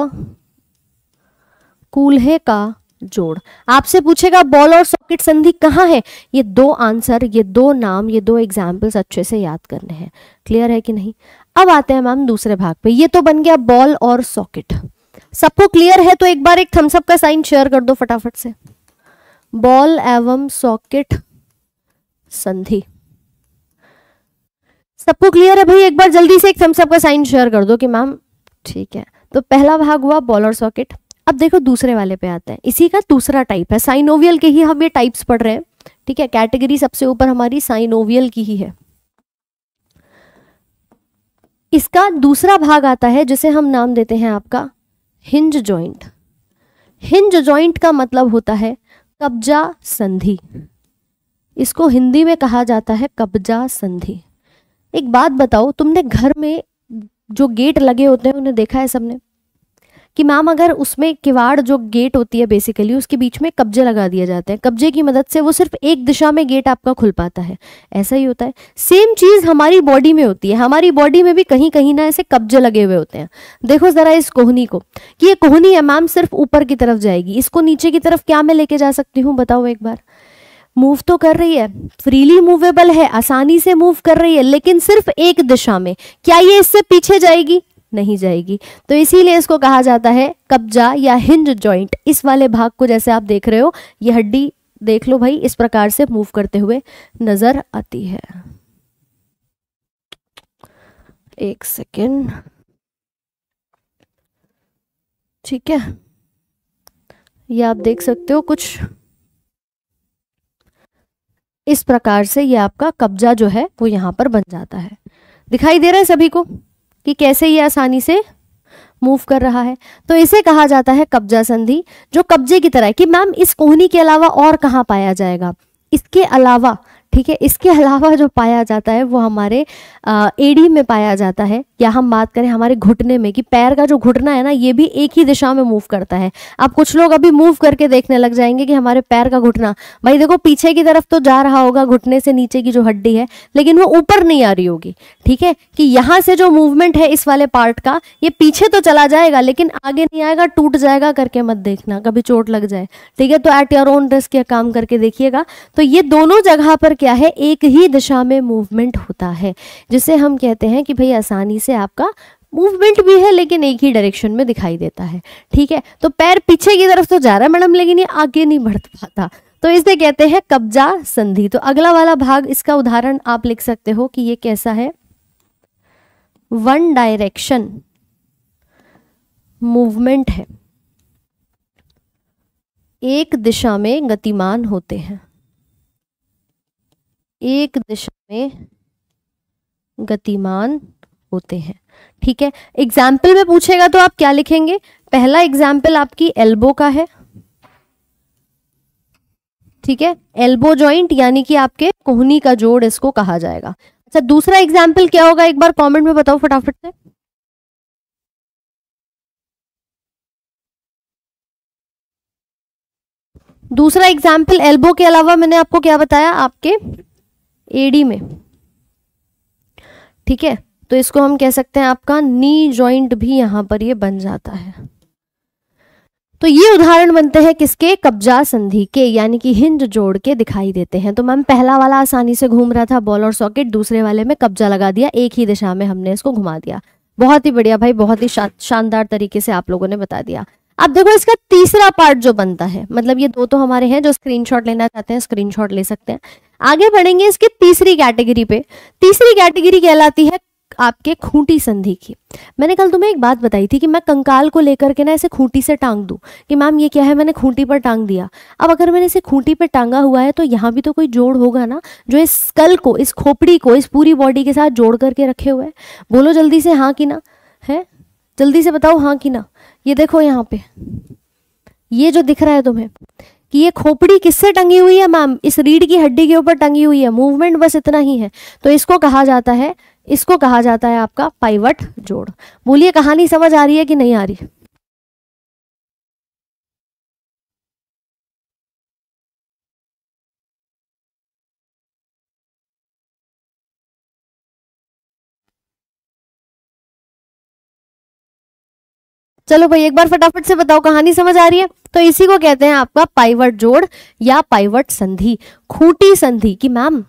कूल्हे का जोड़ आपसे पूछेगा बॉल और सॉकेट संधि कहाँ है ये दो आंसर ये दो नाम ये दो एग्जाम्पल्स अच्छे से याद करने हैं क्लियर है कि नहीं अब आते हैं मैम दूसरे भाग पे ये तो बन गया बॉल और सॉकेट सबको क्लियर है तो एक बार एक थम्सअप का साइन शेयर कर दो फटाफट से बॉल एवं सॉकेट संधि सबको क्लियर है भाई एक बार जल्दी से एक थम्सअप का साइन शेयर कर दो कि मैम ठीक है तो पहला भाग हुआ बॉल और सॉकेट अब देखो दूसरे वाले पे आते हैं इसी का दूसरा टाइप है साइनोवियल के ही हम ये टाइप्स पढ़ रहे हैं ठीक है कैटेगरी सबसे ऊपर हमारी साइनोवियल की ही है इसका दूसरा भाग आता है जिसे हम नाम देते हैं आपका हिंज ज्वाइंट हिंज ज्वाइंट का मतलब होता है कब्जा संधि इसको हिंदी में कहा जाता है कब्जा संधि एक बात बताओ तुमने घर में जो गेट लगे होते हैं उन्हें देखा है सबने कि मैम अगर उसमें किवाड़ जो गेट होती है बेसिकली उसके बीच में कब्जे लगा दिया जाते हैं कब्जे की मदद से वो सिर्फ एक दिशा में गेट आपका खुल पाता है ऐसा ही होता है सेम चीज़ हमारी बॉडी में होती है हमारी बॉडी में भी कहीं कहीं ना ऐसे कब्जे लगे हुए होते हैं देखो ज़रा इस कोहनी को कि ये कोहनी है मैम सिर्फ ऊपर की तरफ जाएगी इसको नीचे की तरफ क्या मैं लेके जा सकती हूँ बताओ एक बार मूव तो कर रही है फ्रीली मूवेबल है आसानी से मूव कर रही है लेकिन सिर्फ एक दिशा में क्या ये इससे पीछे जाएगी नहीं जाएगी तो इसीलिए इसको कहा जाता है कब्जा या हिंज जॉइंट इस वाले भाग को जैसे आप देख रहे हो यह हड्डी देख लो भाई इस प्रकार से मूव करते हुए नजर आती है एक सेकेंड ठीक है ये आप देख सकते हो कुछ इस प्रकार से ये आपका कब्जा जो है वो यहां पर बन जाता है दिखाई दे रहा है सभी को कि कैसे ये आसानी से मूव कर रहा है तो इसे कहा जाता है कब्जा संधि जो कब्जे की तरह है कि मैम इस कोहनी के अलावा और कहाँ पाया जाएगा इसके अलावा ठीक है इसके अलावा जो पाया जाता है वो हमारे एडी में पाया जाता है या हम बात करें हमारे घुटने में कि पैर का जो घुटना है ना ये भी एक ही दिशा में मूव करता है अब कुछ लोग अभी मूव करके देखने लग जाएंगे कि हमारे पैर का घुटना भाई देखो पीछे की तरफ तो जा रहा होगा घुटने से नीचे की जो हड्डी है लेकिन वो ऊपर नहीं आ रही होगी ठीक है कि यहाँ से जो मूवमेंट है इस वाले पार्ट का ये पीछे तो चला जाएगा लेकिन आगे नहीं आएगा टूट जाएगा करके मत देखना कभी चोट लग जाए ठीक है तो एट योर ओन रिस्क या काम करके देखिएगा तो ये दोनों जगह पर क्या है एक ही दिशा में मूवमेंट होता है जिसे हम कहते हैं कि भाई आसानी जैसे आपका मूवमेंट भी है लेकिन एक ही डायरेक्शन में दिखाई देता है ठीक है तो पैर पीछे की तरफ तो जा रहा है मैडम लेकिन ये आगे नहीं बढ़ पाता तो इसे कहते हैं कब्जा संधि तो अगला वाला भाग इसका उदाहरण आप लिख सकते हो कि ये कैसा है वन डायरेक्शन मूवमेंट है एक दिशा में गतिमान होते हैं एक दिशा में गतिमान होते हैं ठीक है एग्जाम्पल में पूछेगा तो आप क्या लिखेंगे पहला एग्जाम्पल आपकी एल्बो का है ठीक है एल्बो जॉइंट यानी कि आपके कोहनी का जोड़ इसको कहा जाएगा अच्छा दूसरा एग्जाम्पल क्या होगा एक बार कमेंट में बताओ फटाफट से दूसरा एग्जाम्पल एल्बो के अलावा मैंने आपको क्या बताया आपके एडी में ठीक है तो इसको हम कह सकते हैं आपका नी जॉइंट भी यहां पर ये बन जाता है तो ये उदाहरण बनते हैं किसके कब्जा संधि के यानी कि हिंज जोड़ के दिखाई देते हैं तो मैम पहला वाला आसानी से घूम रहा था बॉल और सॉकेट दूसरे वाले में कब्जा लगा दिया एक ही दिशा में हमने इसको घुमा दिया बहुत ही बढ़िया भाई बहुत ही शानदार तरीके से आप लोगों ने बता दिया अब देखो इसका तीसरा पार्ट जो बनता है मतलब ये दो तो हमारे हैं जो स्क्रीनशॉट लेना चाहते हैं स्क्रीनशॉट ले सकते हैं आगे बढ़ेंगे इसकी तीसरी कैटेगरी पे तीसरी कैटेगरी कहलाती है आपके खूंटी संधि की मैंने कल तुम्हें एक बात बताई थी कि मैं कंकाल को लेकर के ना इसे खूंटी से टांग दूं कि मैम ये क्या है मैंने खूंटी पर टांग दिया अब अगर मैंने इसे खूंटी पर टांगा हुआ है तो यहाँ भी तो कोई जोड़ होगा ना जो इस कल को इस खोपड़ी को इस पूरी बॉडी के साथ जोड़ करके रखे हुए बोलो जल्दी से हाँ कि ना है जल्दी से बताओ हाँ कि ना ये देखो यहाँ पे ये जो दिख रहा है तुम्हें कि ये खोपड़ी किससे टंगी हुई है मैम इस रीढ़ की हड्डी के ऊपर टंगी हुई है मूवमेंट बस इतना ही है तो इसको कहा जाता है इसको कहा जाता है आपका पाइवट जोड़ बोलिए कहानी समझ आ रही है कि नहीं आ रही चलो भाई एक बार फटाफट से बताओ कहानी समझ आ रही है तो इसी को कहते हैं आपका पाइवट जोड़ या पाइवट संधि खूटी संधि कि मैम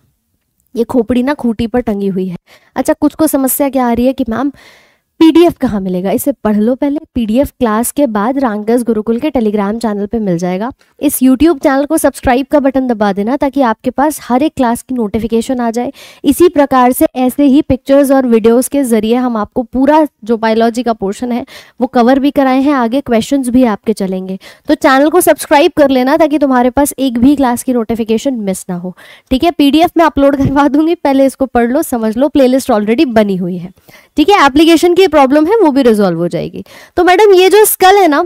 ये खोपड़ी ना खूटी पर टंगी हुई है अच्छा कुछ को समस्या क्या आ रही है कि मैम पीडीएफ कहाँ मिलेगा इसे पढ़ लो पहले पीडीएफ क्लास के बाद रैंकर्स गुरुकुल के टेलीग्राम चैनल पे मिल जाएगा इस यूट्यूब चैनल को सब्सक्राइब का बटन दबा देना ताकि आपके पास हर एक क्लास की नोटिफिकेशन आ जाए इसी प्रकार से ऐसे ही पिक्चर्स और वीडियोस के जरिए हम आपको पूरा जो बायोलॉजी का पोर्शन है वो कवर भी कराए हैं आगे क्वेश्चन भी आपके चलेंगे तो चैनल को सब्सक्राइब कर लेना ताकि तुम्हारे पास एक भी क्लास की नोटिफिकेशन मिस ना हो ठीक है पी मैं अपलोड करवा दूंगी पहले इसको पढ़ लो समझ लो प्ले ऑलरेडी बनी हुई है ठीक है एप्लीकेशन की प्रॉब्लम है वो भी रिजोल्व हो जाएगी तो मैडम ये जो स्कल है ना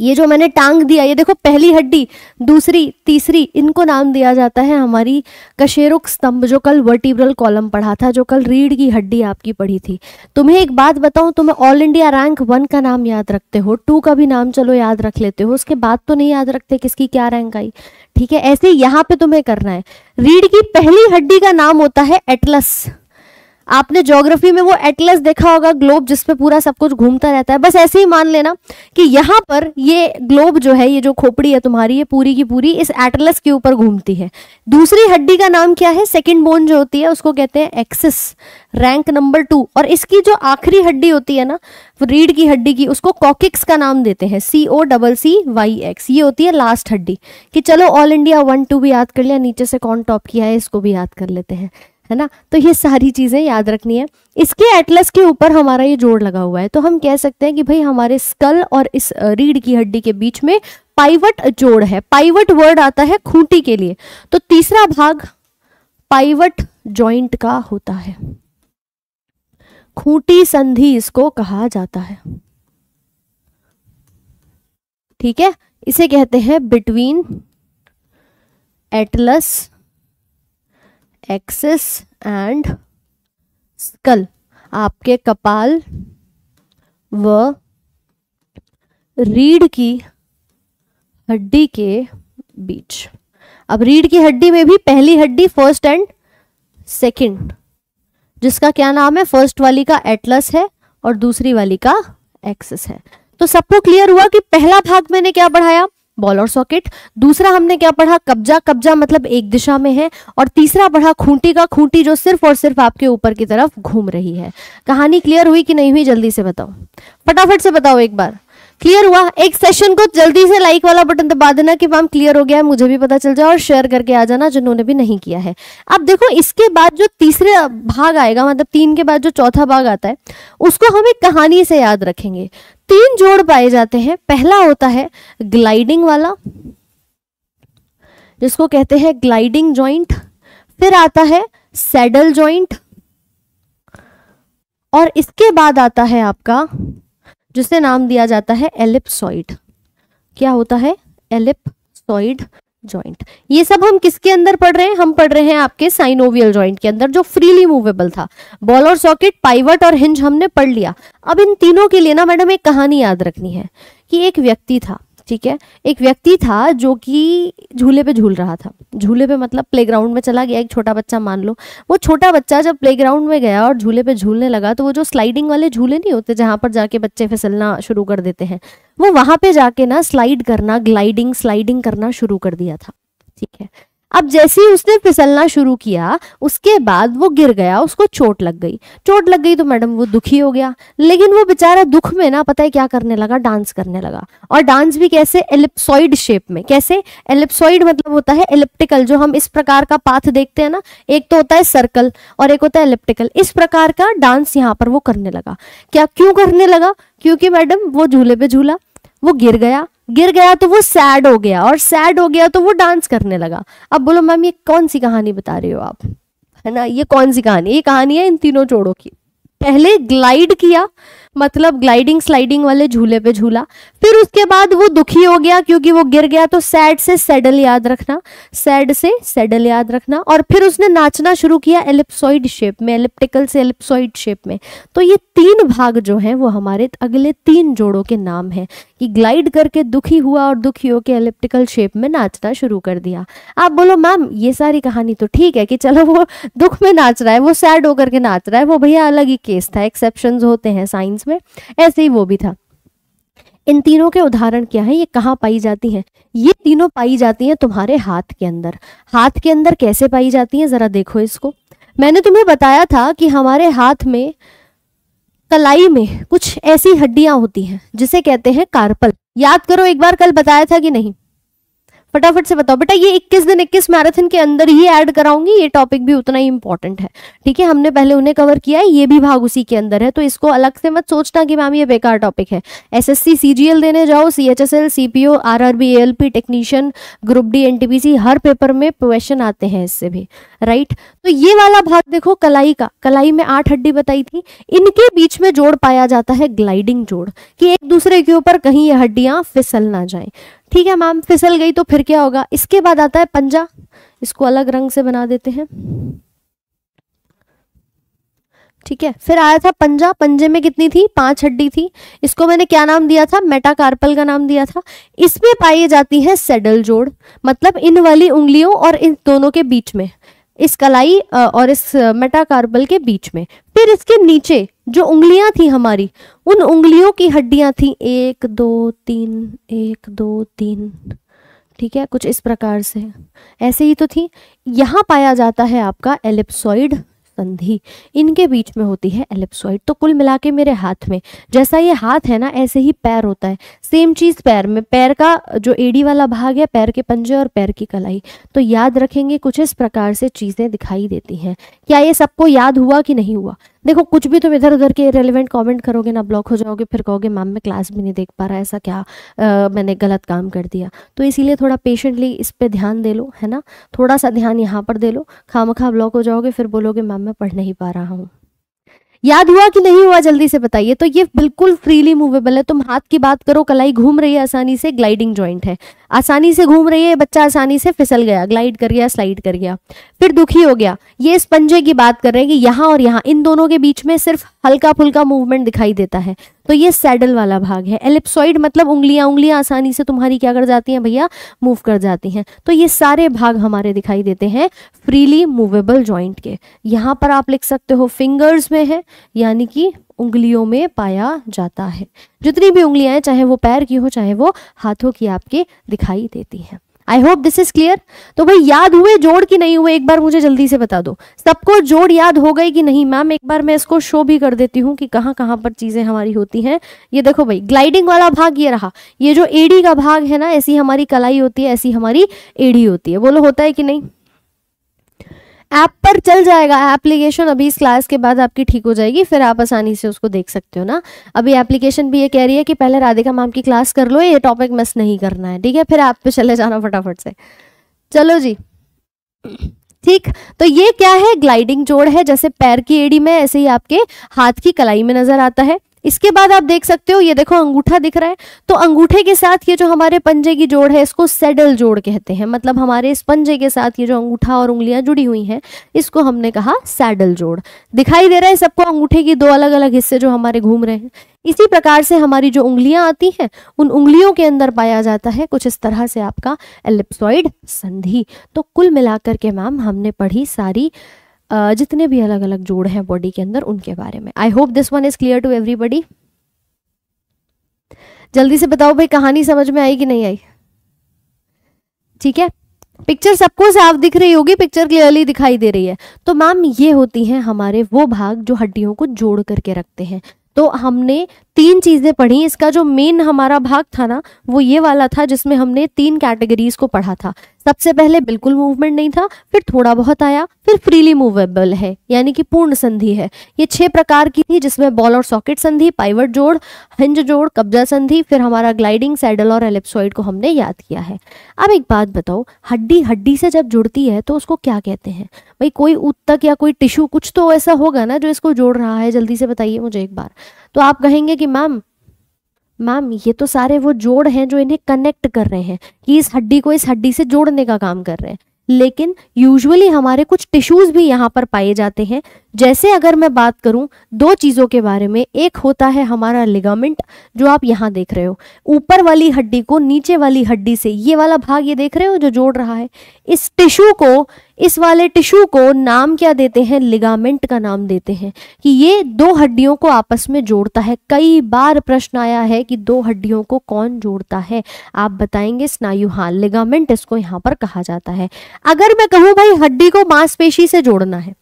ये जो मैंने टांग दिया ये देखो पहली हड्डी दूसरी तीसरी इनको नाम दिया जाता है हमारी कशेरुक स्तंभ जो कल वर्टिब्रल कॉलम पढ़ा था जो कल रीढ़ की हड्डी आपकी पढ़ी थी तुम्हें एक बात बताऊं तुम्हें ऑल इंडिया रैंक वन का नाम याद रखते हो टू का भी नाम चलो याद रख लेते हो उसके बाद तो नहीं याद रखते किसकी क्या रैंक आई ठीक है ऐसे यहाँ पे तुम्हें करना है रीढ़ की पहली हड्डी का नाम होता है एटलस आपने ज्योग्राफी में वो एटलस देखा होगा ग्लोब जिसपे पूरा सब कुछ घूमता रहता है बस ऐसे ही मान लेना कि यहाँ पर ये ग्लोब जो है ये जो खोपड़ी है तुम्हारी ये पूरी की पूरी इस एटलस के ऊपर घूमती है दूसरी हड्डी का नाम क्या है सेकेंड बोन जो होती है उसको कहते हैं एक्सिस रैंक नंबर टू और इसकी जो आखिरी हड्डी होती है ना रीढ़ की हड्डी की उसको कॉकिक्स का नाम देते हैं C O double C Y X ये होती है लास्ट हड्डी कि चलो ऑल इंडिया वन टू भी याद कर लिया नीचे से कौन टॉप किया है इसको भी याद कर लेते हैं है ना तो ये सारी चीज़ें याद रखनी है इसके एटलस के ऊपर हमारा ये जोड़ लगा हुआ है तो हम कह सकते हैं कि भाई हमारे स्कल और इस रीढ़ की हड्डी के बीच में पाइवट जोड़ है पाइवट वर्ड आता है खूंटी के लिए तो तीसरा भाग पाइवट जॉइंट का होता है खूंटी संधि इसको कहा जाता है ठीक है इसे कहते हैं between atlas axis and skull आपके कपाल व रीढ़ की हड्डी के बीच अब रीढ़ की हड्डी में भी पहली हड्डी फर्स्ट एंड सेकंड जिसका क्या नाम है फर्स्ट वाली का एटलस है और दूसरी वाली का एक्सेस है तो सबको क्लियर हुआ कि पहला भाग मैंने क्या बढ़ाया बॉल और सॉकेट दूसरा हमने क्या पढ़ा कब्जा कब्जा मतलब एक दिशा में है और तीसरा पढ़ा खूंटी का खूंटी जो सिर्फ और सिर्फ आपके ऊपर की तरफ घूम रही है कहानी क्लियर हुई कि नहीं हुई जल्दी से बताओ फटाफट से बताओ एक बार क्लियर हुआ एक सेशन को जल्दी से लाइक वाला बटन दबा देना कि मैम क्लियर हो गया है मुझे भी पता चल जाए और शेयर करके आ जाना जिन्होंने भी नहीं किया है अब देखो इसके बाद जो तीसरे भाग आएगा मतलब तीन के बाद जो चौथा भाग आता है उसको हम एक कहानी से याद रखेंगे तीन जोड़ पाए जाते हैं पहला होता है ग्लाइडिंग वाला जिसको कहते हैं ग्लाइडिंग ज्वाइंट फिर आता है सैडल ज्वाइंट और इसके बाद आता है आपका जिसे नाम दिया जाता है एलिप्सॉइड क्या होता है एलिप्सॉइड जॉइंट ये सब हम किसके अंदर पढ़ रहे हैं हम पढ़ रहे हैं आपके साइनोवियल जॉइंट के अंदर जो फ्रीली मूवेबल था बॉल और सॉकेट पाइवट और हिंज हमने पढ़ लिया अब इन तीनों के लिए ना मैडम एक कहानी याद रखनी है कि एक व्यक्ति था ठीक है एक व्यक्ति था जो कि झूले पे झूल रहा था झूले पे मतलब प्लेग्राउंड में चला गया एक छोटा बच्चा मान लो वो छोटा बच्चा जब प्लेग्राउंड में गया और झूले पे झूलने लगा तो वो जो स्लाइडिंग वाले झूले नहीं होते जहां पर जाके बच्चे फिसलना शुरू कर देते हैं वो वहां पे जाके ना स्लाइड करना ग्लाइडिंग स्लाइडिंग करना शुरू कर दिया था ठीक है अब जैसे ही उसने फिसलना शुरू किया उसके बाद वो गिर गया उसको चोट लग गई चोट लग गई तो मैडम वो दुखी हो गया लेकिन वो बेचारा दुख में ना पता है क्या करने लगा डांस करने लगा और डांस भी कैसे एलिप्सॉइड शेप में कैसे एलिप्सॉइड मतलब होता है एलिप्टिकल जो हम इस प्रकार का पाथ देखते हैं ना एक तो होता है सर्कल और एक होता है एलिप्टिकल इस प्रकार का डांस यहाँ पर वो करने लगा क्या क्यों करने लगा क्योंकि मैडम वो झूले पे झूला वो गिर गया गिर गया तो वो सैड हो गया और सैड हो गया तो वो डांस करने लगा अब बोलो मैम ये कौन सी कहानी बता रही हो आप है ना ये कौन सी कहानी ये कहानी है इन तीनों जोड़ों की पहले ग्लाइड किया मतलब ग्लाइडिंग स्लाइडिंग वाले झूले पे झूला फिर उसके बाद वो दुखी हो गया क्योंकि वो गिर गया तो सैड से सैडल याद रखना सैड से सेडल याद रखना और फिर उसने नाचना शुरू किया एलिप्सॉइड शेप में एलिप्टिकल से एलिप्सॉइड शेप में तो ये तीन भाग जो हैं वो हमारे अगले तीन जोड़ों के नाम हैं कि ग्लाइड करके दुखी हुआ और दुखी होकर एलिप्टिकल शेप में नाचना शुरू कर दिया आप बोलो मैम ये सारी कहानी तो ठीक है कि चलो वो दुख में नाच रहा है वो सैड होकर के नाच रहा है वो भैया अलग ही केस था एक्सेप्शन होते हैं साइंस में ऐसे ही वो भी था इन तीनों के उदाहरण क्या है ये कहाँ पाई जाती हैं ये तीनों पाई जाती हैं तुम्हारे हाथ के अंदर हाथ के अंदर कैसे पाई जाती हैं ज़रा देखो इसको मैंने तुम्हें बताया था कि हमारे हाथ में कलाई में कुछ ऐसी हड्डियां होती हैं जिसे कहते हैं कार्पल याद करो एक बार कल बताया था कि नहीं फटाफट से बताओ बेटा ये 21 दिन 21 मैराथन के अंदर ही ऐड कराऊंगी ये टॉपिक भी उतना ही इंपॉर्टेंट है ठीक है हमने पहले उन्हें कवर किया है ये भी भाग उसी के अंदर है तो इसको अलग से मत सोचना कि मैम ये बेकार टॉपिक है एसएससी सीजीएल देने जाओ CHSL CPO RRB ALP technician group D NTPC हर पेपर में क्वेश्चन आते हैं इससे भी राइट तो ये वाला भाग देखो कलाई का कलाई में आठ हड्डी बताई थी इनके बीच में जोड़ पाया जाता है ग्लाइडिंग जोड़ कि एक दूसरे के ऊपर कहीं ये हड्डियां फिसल ना जाए ठीक है मैम फिसल गई तो फिर क्या होगा इसके बाद आता है पंजा इसको अलग रंग से बना देते हैं ठीक है फिर आया था पंजा पंजे में कितनी थी पांच हड्डी थी इसको मैंने क्या नाम दिया था मेटाकार्पल का नाम दिया था इसमें पाई जाती है सेडल जोड़ मतलब इन वाली उंगलियों और इन दोनों के बीच में इस कलाई और इस मेटाकार्पल के बीच में फिर इसके नीचे जो उंगलियां थी हमारी उन उंगलियों की हड्डियां थी एक दो तीन एक दो तीन ठीक है कुछ इस प्रकार से ऐसे ही तो थी यहाँ पाया जाता है आपका एलिप्सॉइड संधि इनके बीच में होती है एलिप्सॉइड तो कुल मिला के मेरे हाथ में जैसा ये हाथ है ना ऐसे ही पैर होता है सेम चीज़ पैर में पैर का जो एडी वाला भाग है पैर के पंजे और पैर की कलाई तो याद रखेंगे कुछ इस प्रकार से चीज़ें दिखाई देती हैं क्या ये सबको याद हुआ कि नहीं हुआ देखो कुछ भी तुम इधर उधर के रेलिवेंट कमेंट करोगे ना ब्लॉक हो जाओगे फिर कहोगे मैम मैं क्लास भी नहीं देख पा रहा ऐसा क्या आ, मैंने गलत काम कर दिया तो इसीलिए थोड़ा पेशेंटली इस पर ध्यान दे लो है ना थोड़ा सा ध्यान यहाँ पर दे लो खाम खा ब्लॉक हो जाओगे फिर बोलोगे मैम मैं पढ़ नहीं पा रहा हूँ याद हुआ कि नहीं हुआ जल्दी से बताइए तो ये बिल्कुल फ्रीली मूवेबल है तुम हाथ की बात करो कलाई घूम रही है आसानी से ग्लाइडिंग ज्वाइंट है आसानी से घूम रही है बच्चा आसानी से फिसल गया ग्लाइड कर गया स्लाइड कर गया फिर दुखी हो गया ये स्पंजे की बात कर रहे हैं कि यहाँ और यहाँ इन दोनों के बीच में सिर्फ हल्का फुल्का मूवमेंट दिखाई देता है तो ये सैडल वाला भाग है एलिप्सॉइड मतलब उंगलियां उंगलियां आसानी से तुम्हारी क्या कर जाती हैं भैया मूव कर जाती हैं तो ये सारे भाग हमारे दिखाई देते हैं फ्रीली मूवेबल ज्वाइंट के यहाँ पर आप लिख सकते हो फिंगर्स में है यानी कि उंगलियों में पाया जाता है जितनी भी उंगलियां हैं चाहे वो पैर की हो चाहे वो हाथों की आपके दिखाई देती हैं I hope this is clear तो भाई याद हुए जोड़ की नहीं हुए एक बार मुझे जल्दी से बता दो सबको जोड़ याद हो गई कि नहीं मैम एक बार मैं इसको शो भी कर देती हूँ कि कहाँ कहाँ पर चीज़ें हमारी होती हैं ये देखो भाई ग्लाइडिंग वाला भाग ये रहा ये जो एडी का भाग है ना ऐसी हमारी कलाई होती है ऐसी हमारी एडी होती है बोलो होता है कि नहीं ऐप पर चल जाएगा एप्लीकेशन अभी इस क्लास के बाद आपकी ठीक हो जाएगी फिर आप आसानी से उसको देख सकते हो ना अभी एप्लीकेशन भी ये कह रही है कि पहले राधिका मैम की क्लास कर लो ये टॉपिक मिस नहीं करना है ठीक है फिर आप पे चले जाना फटाफट से चलो जी ठीक तो ये क्या है ग्लाइडिंग जोड़ है जैसे पैर की एड़ी में ऐसे ही आपके हाथ की कलाई में नजर आता है इसके बाद आप देख सकते हो ये देखो अंगूठा दिख रहा है तो अंगूठे के साथ ये जो हमारे पंजे की जोड़ है इसको सेडल जोड़ कहते हैं मतलब हमारे इस पंजे के साथ ये जो अंगूठा और उंगलियां जुड़ी हुई हैं इसको हमने कहा सैडल जोड़ दिखाई दे रहा है सबको अंगूठे की दो अलग अलग हिस्से जो हमारे घूम रहे हैं इसी प्रकार से हमारी जो उंगलियां आती हैं उन उंगलियों के अंदर पाया जाता है कुछ इस तरह से आपका एलिप्सॉइड संधि तो कुल मिलाकर के मैम हमने पढ़ी सारी जितने भी अलग अलग जोड़ हैं बॉडी के अंदर उनके बारे में I hope this one is clear to everybody जल्दी से बताओ भाई कहानी समझ में आई कि नहीं आई ठीक है पिक्चर सबको साफ दिख रही होगी पिक्चर क्लियरली दिखाई दे रही है तो मैम ये होती हैं हमारे वो भाग जो हड्डियों को जोड़ करके रखते हैं तो हमने तीन चीज़ें पढ़ी इसका जो मेन हमारा भाग था ना वो ये वाला था जिसमें हमने तीन कैटेगरीज को पढ़ा था सबसे पहले बिल्कुल मूवमेंट नहीं था फिर थोड़ा बहुत आया फिर फ्रीली मूवेबल है यानी कि पूर्ण संधि है ये छह प्रकार की थी जिसमें बॉल और सॉकेट संधि पाइवट जोड़ हिंज जोड़ कब्जा संधि फिर हमारा ग्लाइडिंग सैडल और एलिप्सॉइड को हमने याद किया है अब एक बात बताओ हड्डी हड्डी से जब जुड़ती है तो उसको क्या कहते हैं भाई कोई उत्तक या कोई टिश्यू कुछ तो ऐसा होगा ना जो इसको जोड़ रहा है जल्दी से बताइए मुझे एक बार तो आप कहेंगे कि मैम मैम ये तो सारे वो जोड़ हैं जो इन्हें कनेक्ट कर रहे हैं कि इस हड्डी को इस हड्डी से जोड़ने का काम कर रहे हैं लेकिन यूजुअली हमारे कुछ टिश्यूज भी यहाँ पर पाए जाते हैं जैसे अगर मैं बात करूँ दो चीज़ों के बारे में एक होता है हमारा लिगामेंट जो आप यहाँ देख रहे हो ऊपर वाली हड्डी को नीचे वाली हड्डी से ये वाला भाग ये देख रहे हो जो जोड़ रहा है इस टिश्यू को इस वाले टिश्यू को नाम क्या देते हैं लिगामेंट का नाम देते हैं कि ये दो हड्डियों को आपस में जोड़ता है कई बार प्रश्न आया है कि दो हड्डियों को कौन जोड़ता है आप बताएंगे स्नायु हाल लिगामेंट इसको यहाँ पर कहा जाता है अगर मैं कहूँ भाई हड्डी को मांसपेशी से जोड़ना है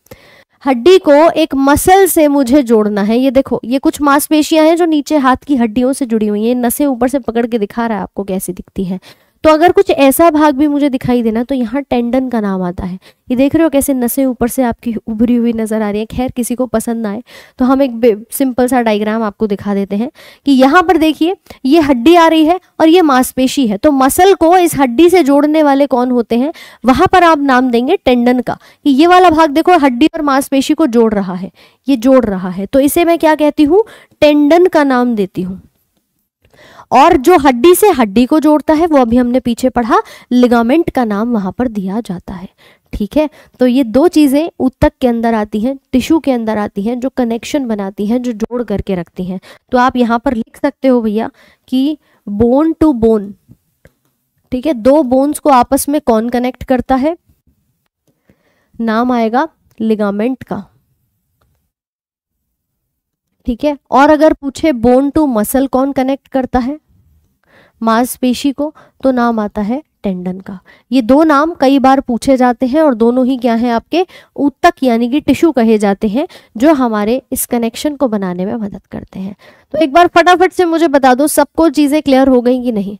हड्डी को एक मसल से मुझे जोड़ना है ये देखो ये कुछ मांसपेशियां हैं जो नीचे हाथ की हड्डियों से जुड़ी हुई हैं नसें ऊपर से पकड़ के दिखा रहा है आपको कैसी दिखती है तो अगर कुछ ऐसा भाग भी मुझे दिखाई देना तो यहाँ टेंडन का नाम आता है ये देख रहे हो कैसे नसें ऊपर से आपकी उभरी हुई नज़र आ रही है खैर किसी को पसंद ना आए तो हम एक सिंपल सा डायग्राम आपको दिखा देते हैं कि यहाँ पर देखिए ये हड्डी आ रही है और ये मांसपेशी है तो मसल को इस हड्डी से जोड़ने वाले कौन होते हैं वहां पर आप नाम देंगे टेंडन का कि ये वाला भाग देखो हड्डी और मांसपेशी को जोड़ रहा है ये जोड़ रहा है तो इसे मैं क्या कहती हूँ टेंडन का नाम देती हूँ और जो हड्डी से हड्डी को जोड़ता है वो अभी हमने पीछे पढ़ा लिगामेंट का नाम वहां पर दिया जाता है ठीक है तो ये दो चीज़ें उत्तक के अंदर आती हैं टिश्यू के अंदर आती हैं जो कनेक्शन बनाती हैं जो जोड़ करके रखती हैं तो आप यहां पर लिख सकते हो भैया कि बोन टू बोन ठीक है दो बोन्स को आपस में कौन कनेक्ट करता है नाम आएगा लिगामेंट का ठीक है और अगर पूछे बोन टू मसल कौन कनेक्ट करता है मांसपेशी को तो नाम आता है टेंडन का ये दो नाम कई बार पूछे जाते हैं और दोनों ही क्या है आपके ऊतक यानी कि टिश्यू कहे जाते हैं जो हमारे इस कनेक्शन को बनाने में मदद करते हैं तो एक बार फटाफट से मुझे बता दो सबको चीज़ें क्लियर हो गई कि नहीं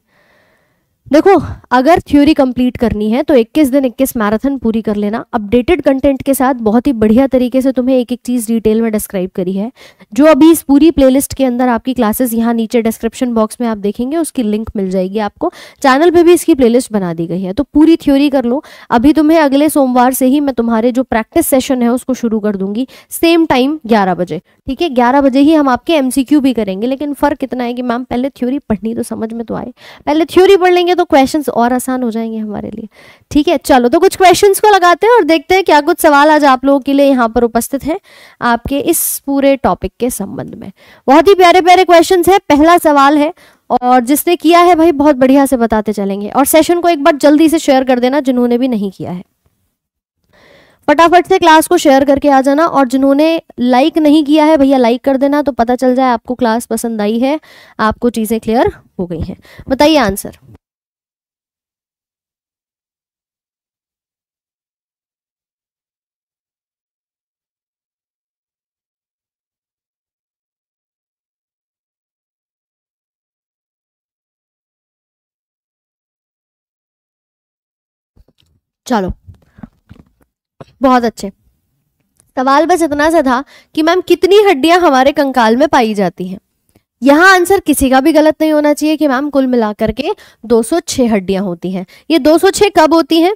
देखो अगर थ्योरी कंप्लीट करनी है तो 21 दिन 21 मैराथन पूरी कर लेना अपडेटेड कंटेंट के साथ बहुत ही बढ़िया तरीके से तुम्हें एक एक चीज़ डिटेल में डिस्क्राइब करी है जो अभी इस पूरी प्लेलिस्ट के अंदर आपकी क्लासेस यहाँ नीचे डिस्क्रिप्शन बॉक्स में आप देखेंगे उसकी लिंक मिल जाएगी आपको चैनल पर भी इसकी प्ले बना दी गई है तो पूरी थ्योरी कर लो अभी तुम्हें अगले सोमवार से ही मैं तुम्हारे जो प्रैक्टिस सेशन है उसको शुरू कर दूंगी सेम टाइम ग्यारह बजे ठीक है ग्यारह बजे ही हम आपके एमसीक्यू भी करेंगे लेकिन फ़र्क इतना है कि मैम पहले थ्योरी पढ़नी तो समझ में तो आए पहले थ्योरी पढ़ लेंगे तो क्वेश्चन और आसान हो जाएंगे हमारे लिए ठीक है चलो तो कुछ क्वेश्चन को लगाते हैं और देखते हैं क्या कुछ सवाल आज आप लोगों के लिए यहाँ पर उपस्थित है आपके इस पूरे टॉपिक के संबंध में बहुत ही प्यारे प्यारे क्वेश्चन है पहला सवाल है और जिसने किया है भाई बहुत बढ़िया से बताते चलेंगे और सेशन को एक बार जल्दी से शेयर कर देना जिन्होंने भी नहीं किया है फटाफट से क्लास को शेयर करके आ जाना और जिन्होंने लाइक नहीं किया है भैया लाइक कर देना तो पता चल जाए आपको क्लास पसंद आई है आपको चीज़ें क्लियर हो गई हैं बताइए आंसर चलो बहुत अच्छे सवाल बस इतना सा था कि मैम कितनी हड्डियां हमारे कंकाल में पाई जाती हैं यहाँ आंसर किसी का भी गलत नहीं होना चाहिए कि मैम कुल मिलाकर के 206 हड्डियां होती हैं ये 206 कब होती हैं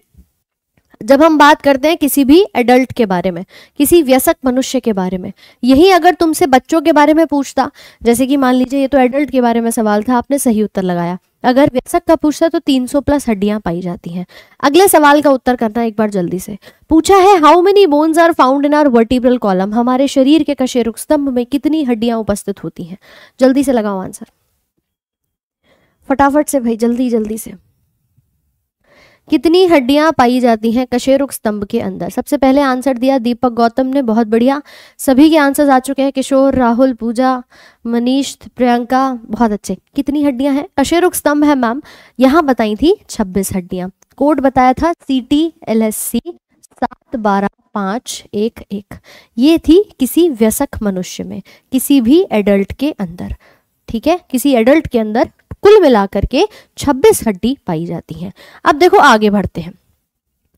जब हम बात करते हैं किसी भी एडल्ट के बारे में किसी व्यसक मनुष्य के बारे में यही अगर तुमसे बच्चों के बारे में पूछता जैसे कि मान लीजिए ये तो एडल्ट के बारे में सवाल था आपने सही उत्तर लगाया अगर व्यसक का पूछता है तो 300 प्लस हड्डियां पाई जाती हैं अगले सवाल का उत्तर करना एक बार जल्दी से पूछा है how many bones are found in our vertebral column हमारे शरीर के कशेरुक स्तंभ में कितनी हड्डियां उपस्थित होती हैं जल्दी से लगाओ आंसर फटाफट से भाई जल्दी जल्दी से कितनी हड्डियां पाई जाती हैं कशेरुक स्तंभ के अंदर सबसे पहले आंसर दिया दीपक गौतम ने बहुत बढ़िया सभी के आंसर्स आ चुके हैं किशोर राहुल पूजा मनीष प्रियंका बहुत अच्छे कितनी हड्डियां हैं कशेरुक स्तंभ है मैम यहाँ बताई थी छब्बीस हड्डियां कोड बताया था C T L S C सात बारह पाँच एक एक ये थी किसी व्यसक मनुष्य में किसी भी एडल्ट के अंदर ठीक है किसी एडल्ट के अंदर कुल मिलाकर के 26 हड्डी पाई जाती हैं अब देखो आगे बढ़ते हैं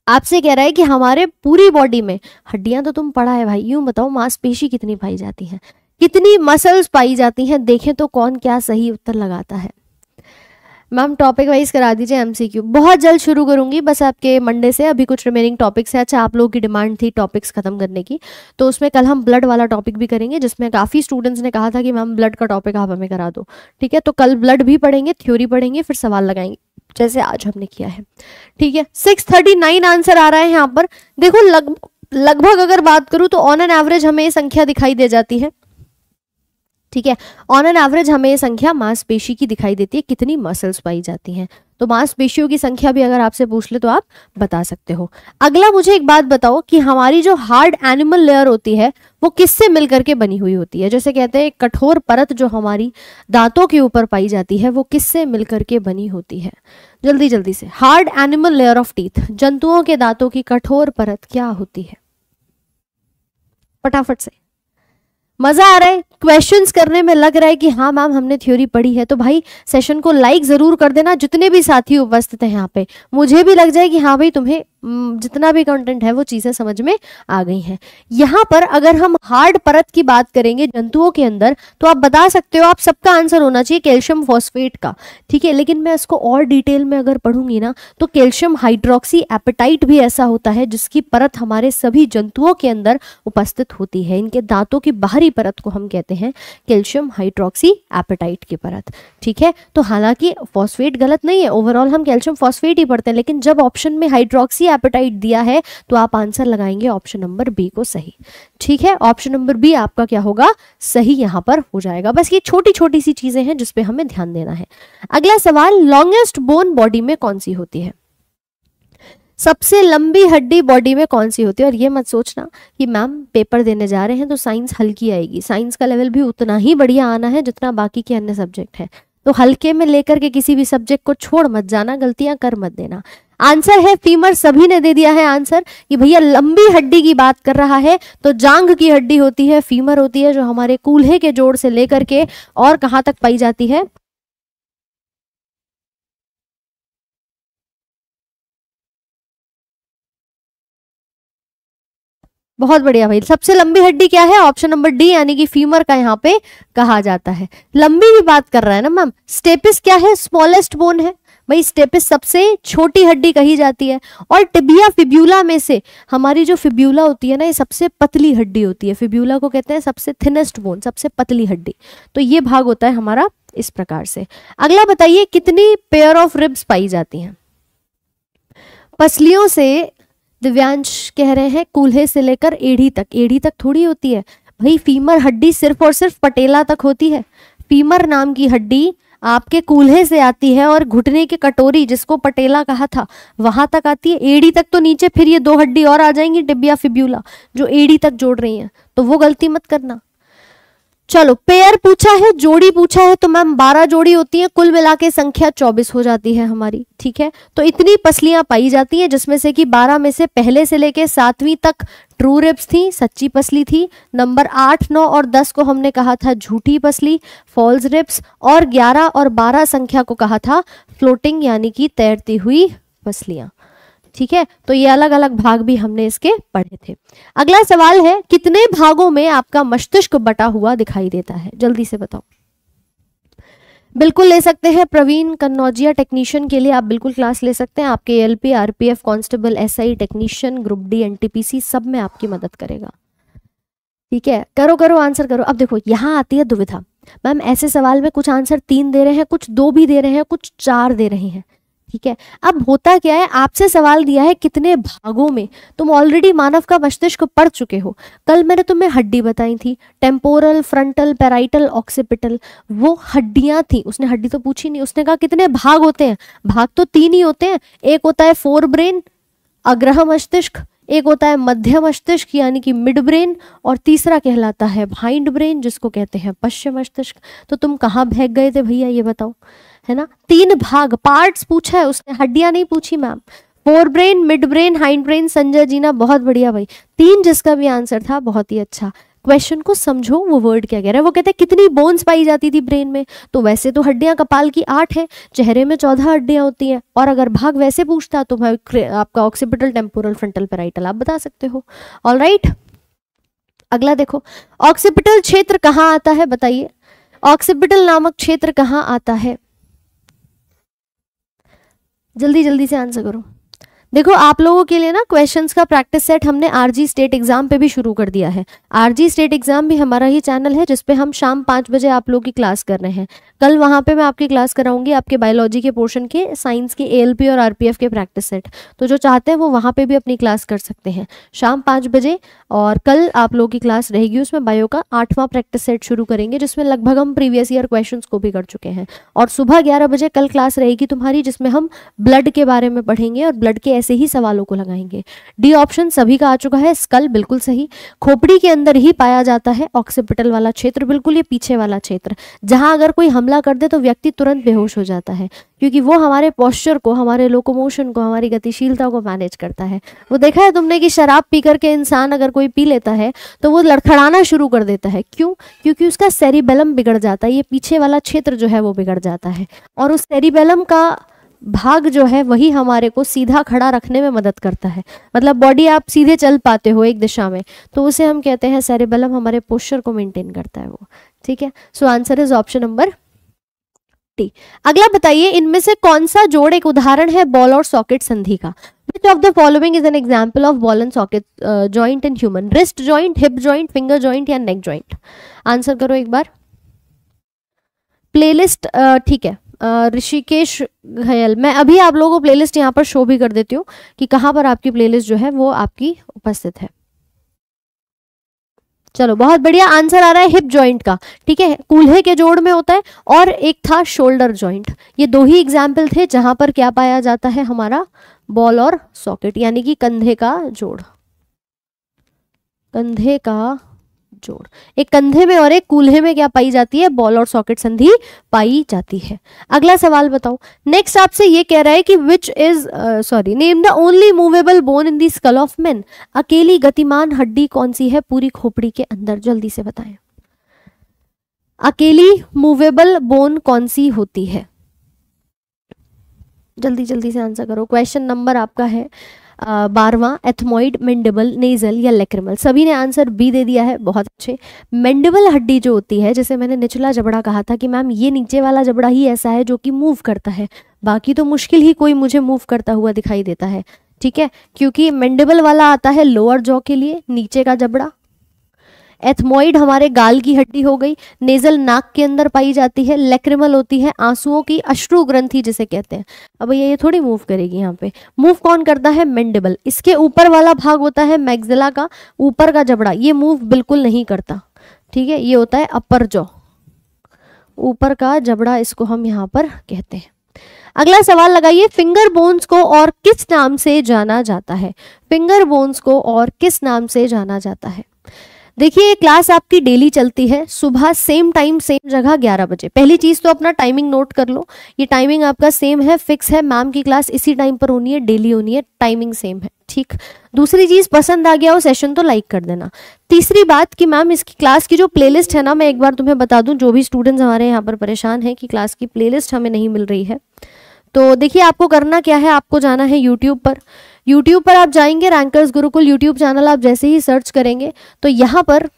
आपसे कह रहा है कि हमारे पूरी बॉडी में हड्डियां तो तुम पढ़ा है भाई यूं बताओ मांसपेशी कितनी पाई जाती है कितनी मसल्स पाई जाती हैं देखें तो कौन क्या सही उत्तर लगाता है मैम टॉपिक वाइज करा दीजिए एमसीक्यू बहुत जल्द शुरू करूंगी बस आपके मंडे से अभी कुछ रिमेनिंग टॉपिक्स हैं अच्छा आप लोगों की डिमांड थी टॉपिक्स खत्म करने की तो उसमें कल हम ब्लड वाला टॉपिक भी करेंगे जिसमें काफ़ी स्टूडेंट्स ने कहा था कि मैम ब्लड का टॉपिक आप हमें करा दो ठीक है तो कल ब्लड भी पढ़ेंगे थ्योरी पढ़ेंगे फिर सवाल लगाएंगे जैसे आज हमने किया है ठीक है सिक्स थर्टी नाइन आंसर आ रहा है यहाँ पर देखो लग लगभग अगर बात करूँ तो ऑन एन एवरेज हमें ये संख्या दिखाई दे जाती है ठीक है ऑन एन एवरेज हमें ये संख्या मांसपेशी की दिखाई देती है कितनी मसल्स पाई जाती हैं तो मांसपेशियों की संख्या भी अगर आपसे पूछ ले तो आप बता सकते हो अगला मुझे एक बात बताओ कि हमारी जो हार्ड एनिमल लेयर होती है वो किससे मिलकर के बनी हुई होती है जैसे कहते हैं कठोर परत जो हमारी दांतों के ऊपर पाई जाती है वो किससे मिलकर के बनी होती है जल्दी जल्दी से hard animal layer of teeth जंतुओं के दांतों की कठोर परत क्या होती है फटाफट से मजा आ रहा है क्वेश्चंस करने में लग रहा है कि हाँ मैम हमने थ्योरी पढ़ी है तो भाई सेशन को लाइक ज़रूर कर देना जितने भी साथी उपस्थित हैं यहाँ पे मुझे भी लग जाए कि हाँ भाई तुम्हें जितना भी कंटेंट है वो चीज़ें समझ में आ गई हैं यहाँ पर अगर हम हार्ड परत की बात करेंगे जंतुओं के अंदर तो आप बता सकते हो आप सबका आंसर होना चाहिए कैल्शियम फॉस्फेट का ठीक है लेकिन मैं इसको और डिटेल में अगर पढ़ूंगी ना तो कैल्शियम हाइड्रोक्सी एपेटाइट भी ऐसा होता है जिसकी परत हमारे सभी जंतुओं के अंदर उपस्थित होती है इनके दांतों की बाहरी परत को हम कहते हैं सकते हैं कैल्शियम हाइड्रोक्सी एपेटाइट की परत ठीक है तो हालांकि फॉस्फेट गलत नहीं है ओवरऑल हम कैल्शियम फॉस्फेट ही पढ़ते हैं लेकिन जब ऑप्शन में हाइड्रोक्सी एपेटाइट दिया है तो आप आंसर लगाएंगे ऑप्शन नंबर बी को सही ठीक है ऑप्शन नंबर बी आपका क्या होगा सही यहां पर हो जाएगा बस ये छोटी छोटी सी चीजें हैं जिसपे हमें ध्यान देना है अगला सवाल लॉन्गेस्ट बोन बॉडी में कौन सी होती है सबसे लंबी हड्डी बॉडी में कौन सी होती है और ये मत सोचना कि मैम पेपर देने जा रहे हैं तो साइंस हल्की आएगी साइंस का लेवल भी उतना ही बढ़िया आना है जितना बाकी के अन्य सब्जेक्ट है तो हल्के में लेकर के किसी भी सब्जेक्ट को छोड़ मत जाना गलतियां कर मत देना आंसर है फीमर सभी ने दे दिया है आंसर कि भैया लंबी हड्डी की बात कर रहा है तो जांग की हड्डी होती है फीमर होती है जो हमारे कूल्हे के जोड़ से लेकर के और कहाँ तक पाई जाती है बहुत बढ़िया भाई सबसे लंबी हड्डी क्या है ऑप्शन नंबर डी यानी कि फीमर का यहाँ पे कहा जाता है लंबी भी बात कर रहा है ना मैम स्टेपिस क्या है स्मॉलेस्ट बोन है भाई स्टेपिस सबसे छोटी हड्डी कही जाती है और टिबिया फिब्यूला में से हमारी जो फिब्यूला होती है ना ये सबसे पतली हड्डी होती है फिब्यूला को कहते हैं सबसे थिनेस्ट बोन सबसे पतली हड्डी तो ये भाग होता है हमारा इस प्रकार से अगला बताइए कितनी पेयर ऑफ रिब्स पाई जाती हैं पसलियों से दिव्यांश कह रहे हैं कूल्हे से लेकर एड़ी तक एड़ी तक थोड़ी होती है भाई फीमर हड्डी सिर्फ और सिर्फ पटेला तक होती है फीमर नाम की हड्डी आपके कूल्हे से आती है और घुटने की कटोरी जिसको पटेला कहा था वहां तक आती है एड़ी तक तो नीचे फिर ये दो हड्डी और आ जाएंगी डिबिया फिब्यूला जो एड़ी तक जोड़ रही हैं तो वो गलती मत करना चलो पेयर पूछा है जोड़ी पूछा है तो मैम बारह जोड़ी होती है कुल मिला के संख्या चौबीस हो जाती है हमारी ठीक है तो इतनी पसलियां पाई जाती हैं जिसमें से कि बारह में से पहले से लेके सातवीं तक ट्रू रिप्स थी सच्ची पसली थी नंबर आठ नौ और दस को हमने कहा था झूठी पसली फॉल्स रिप्स और ग्यारह और बारह संख्या को कहा था फ्लोटिंग यानी कि तैरती हुई पसलियां ठीक है तो ये अलग अलग भाग भी हमने इसके पढ़े थे अगला सवाल है कितने भागों में आपका मस्तिष्क बटा हुआ दिखाई देता है जल्दी से बताओ बिल्कुल ले सकते हैं प्रवीण कन्नौजिया टेक्नीशियन के लिए आप बिल्कुल क्लास ले सकते हैं आपके L P R P F constable S I technician group D N T P C सब में आपकी मदद करेगा ठीक है करो करो आंसर करो अब देखो यहाँ आती है दुविधा मैम ऐसे सवाल में कुछ आंसर तीन दे रहे हैं कुछ दो भी दे रहे हैं कुछ चार दे रहे हैं ठीक है अब होता क्या है आपसे सवाल दिया है कितने भागों में तुम ऑलरेडी मानव का मस्तिष्क पढ़ चुके हो कल मैंने तुम्हें हड्डी बताई थी टेम्पोरल फ्रंटल पेराइटल ऑक्सीपिटल वो हड्डियां थी उसने हड्डी तो पूछी नहीं उसने कहा कितने भाग होते हैं भाग तो तीन ही होते हैं एक होता है फोर ब्रेन अग्रह मस्तिष्क एक होता है मध्य मस्तिष्क यानी कि मिड ब्रेन और तीसरा कहलाता है हाइंड ब्रेन जिसको कहते हैं पश्चिम मस्तिष्क तो तुम कहाँ भेग गए थे भैया ये बताओ है ना तीन भाग पार्ट्स पूछा है उसने हड्डियां नहीं पूछी ma'am fore brain mid brain hind brain Sanjay Jeena बहुत बढ़िया भाई तीन जिसका भी आंसर था बहुत ही अच्छा क्वेश्चन को समझो वो वर्ड क्या कह रहा है वो कहते हैं कितनी बोन्स पाई जाती थी ब्रेन में तो वैसे तो हड्डियां कपाल की आठ है चेहरे में चौदह हड्डियां होती हैं और अगर भाग वैसे पूछता तो मैं आपका ऑक्सीपिटल टेम्पोरल फ्रंटल पेराइटल आप बता सकते हो ऑल राइट अगला देखो ऑक्सीपिटल क्षेत्र कहाँ आता है बताइए ऑक्सीपिटल नामक क्षेत्र कहाँ आता है जल्दी जल्दी से आंसर करो देखो आप लोगों के लिए ना क्वेश्चंस का प्रैक्टिस सेट हमने आरजी स्टेट एग्जाम पे भी शुरू कर दिया है आरजी स्टेट एग्जाम भी हमारा ही चैनल है जिसपे हम शाम पांच बजे आप लोगों की क्लास कर रहे हैं कल वहां पे मैं आपकी क्लास कराऊंगी आपके बायोलॉजी के पोर्शन के साइंस के एएलपी और आरपीएफ के प्रैक्टिस सेट तो जो चाहते हैं वो वहां पे भी अपनी क्लास कर सकते हैं शाम पांच बजे और कल आप लोगों की क्लास रहेगी उसमें बायो का आठवां प्रैक्टिस सेट शुरू करेंगे जिसमें लगभग हम प्रीवियस ईयर क्वेश्चन को भी कर चुके हैं और सुबह ग्यारह बजे कल क्लास रहेगी तुम्हारी जिसमें हम ब्लड के बारे में पढ़ेंगे और ब्लड के ऐसे ही सवालों को लगाएंगे डी ऑप्शन सभी का आ चुका है स्कल बिल्कुल सही खोपड़ी के अंदर ही पाया जाता है ऑक्सीपिटल वाला क्षेत्र बिल्कुल ये पीछे वाला क्षेत्र जहां अगर कोई हमला कर दे तो व्यक्ति तुरंत बेहोश हो जाता है क्योंकि वो हमारे पॉस्चर को हमारे लोकोमोशन को हमारी गतिशीलता को मैनेज करता है वो देखा है तुमने कि शराब पी करके इंसान अगर कोई पी लेता है तो वो लड़खड़ाना शुरू कर देता है क्यों क्योंकि उसका सेरिबेलम बिगड़ जाता है ये पीछे वाला क्षेत्र जो है वो बिगड़ जाता है और उस सेरिबेलम का भाग जो है वही हमारे को सीधा खड़ा रखने में मदद करता है मतलब बॉडी आप सीधे चल पाते हो एक दिशा में तो उसे हम कहते हैं सेरेबलम हमारे पोस्चर को मेंटेन करता है वो ठीक है so answer is option number T अगला बताइए इनमें से कौन सा जोड़ एक उदाहरण है बॉल और सॉकेट संधि का which of the following is an example of ball and socket joint in human wrist joint hip joint finger joint या नेक ज्वाइंट आंसर करो एक बार प्लेलिस्ट uh, ठीक है ऋषिकेश घयल मैं अभी आप लोगों को प्लेलिस्ट यहाँ पर शो भी कर देती हूँ कि कहाँ पर आपकी प्लेलिस्ट जो है वो आपकी उपस्थित है चलो बहुत बढ़िया आंसर आ रहा है हिप जॉइंट का ठीक है कूल्हे के जोड़ में होता है और एक था शोल्डर जॉइंट ये दो ही एग्जाम्पल थे जहां पर क्या पाया जाता है हमारा बॉल और सॉकेट यानी कि कंधे का जोड़ कंधे का जोड़ एक कंधे में और एक कूल्हे में क्या पाई जाती है बॉल और सॉकेट संधि पाई जाती है अगला सवाल बताओ नेक्स्ट आपसे ये कह रहा है कि which is sorry name the only movable bone in दल ऑफ मेन अकेली गतिमान हड्डी कौन सी है पूरी खोपड़ी के अंदर जल्दी से बताएं अकेली मूवेबल बोन कौन सी होती है जल्दी जल्दी से आंसर करो क्वेश्चन नंबर आपका है बारवा एथमोइड मेंडेबल नेजल या लेक्रमल सभी ने आंसर बी दे दिया है बहुत अच्छे मेंडेबल हड्डी जो होती है जैसे मैंने निचला जबड़ा कहा था कि मैम ये नीचे वाला जबड़ा ही ऐसा है जो कि मूव करता है बाकी तो मुश्किल ही कोई मुझे मूव करता हुआ दिखाई देता है ठीक है क्योंकि मेंडेबल वाला आता है लोअर जॉ के लिए नीचे का जबड़ा एथमोइड हमारे गाल की हड्डी हो गई नेजल नाक के अंदर पाई जाती है लेक्रिमल होती है आंसुओं की अश्रु ग्रंथि जिसे कहते हैं अब ये ये थोड़ी मूव करेगी यहाँ पे मूव कौन करता है मेंडेबल इसके ऊपर वाला भाग होता है मैगजिला का ऊपर का जबड़ा ये मूव बिल्कुल नहीं करता ठीक है ये होता है अपर जॉ ऊपर का जबड़ा इसको हम यहाँ पर कहते हैं अगला सवाल लगाइए फिंगर बोन्स को और किस नाम से जाना जाता है फिंगर बोन्स को और किस नाम से जाना जाता है देखिए ये क्लास आपकी डेली चलती है सुबह सेम टाइम सेम जगह 11 बजे पहली चीज़ तो अपना टाइमिंग नोट कर लो ये टाइमिंग आपका सेम है फिक्स है मैम की क्लास इसी टाइम पर होनी है डेली होनी है टाइमिंग सेम है ठीक दूसरी चीज़ पसंद आ गया हो सेशन तो लाइक कर देना तीसरी बात कि मैम इसकी क्लास की जो प्लेलिस्ट है ना मैं एक बार तुम्हें बता दूं जो भी स्टूडेंट्स हमारे यहाँ पर परेशान हैं कि क्लास की प्लेलिस्ट हमें नहीं मिल रही है तो देखिए आपको करना क्या है आपको जाना है यूट्यूब पर यूट्यूब पर आप जाएंगे रैंकर्स गुरुकुल यूट्यूब चैनल आप जैसे ही सर्च करेंगे तो यहाँ पर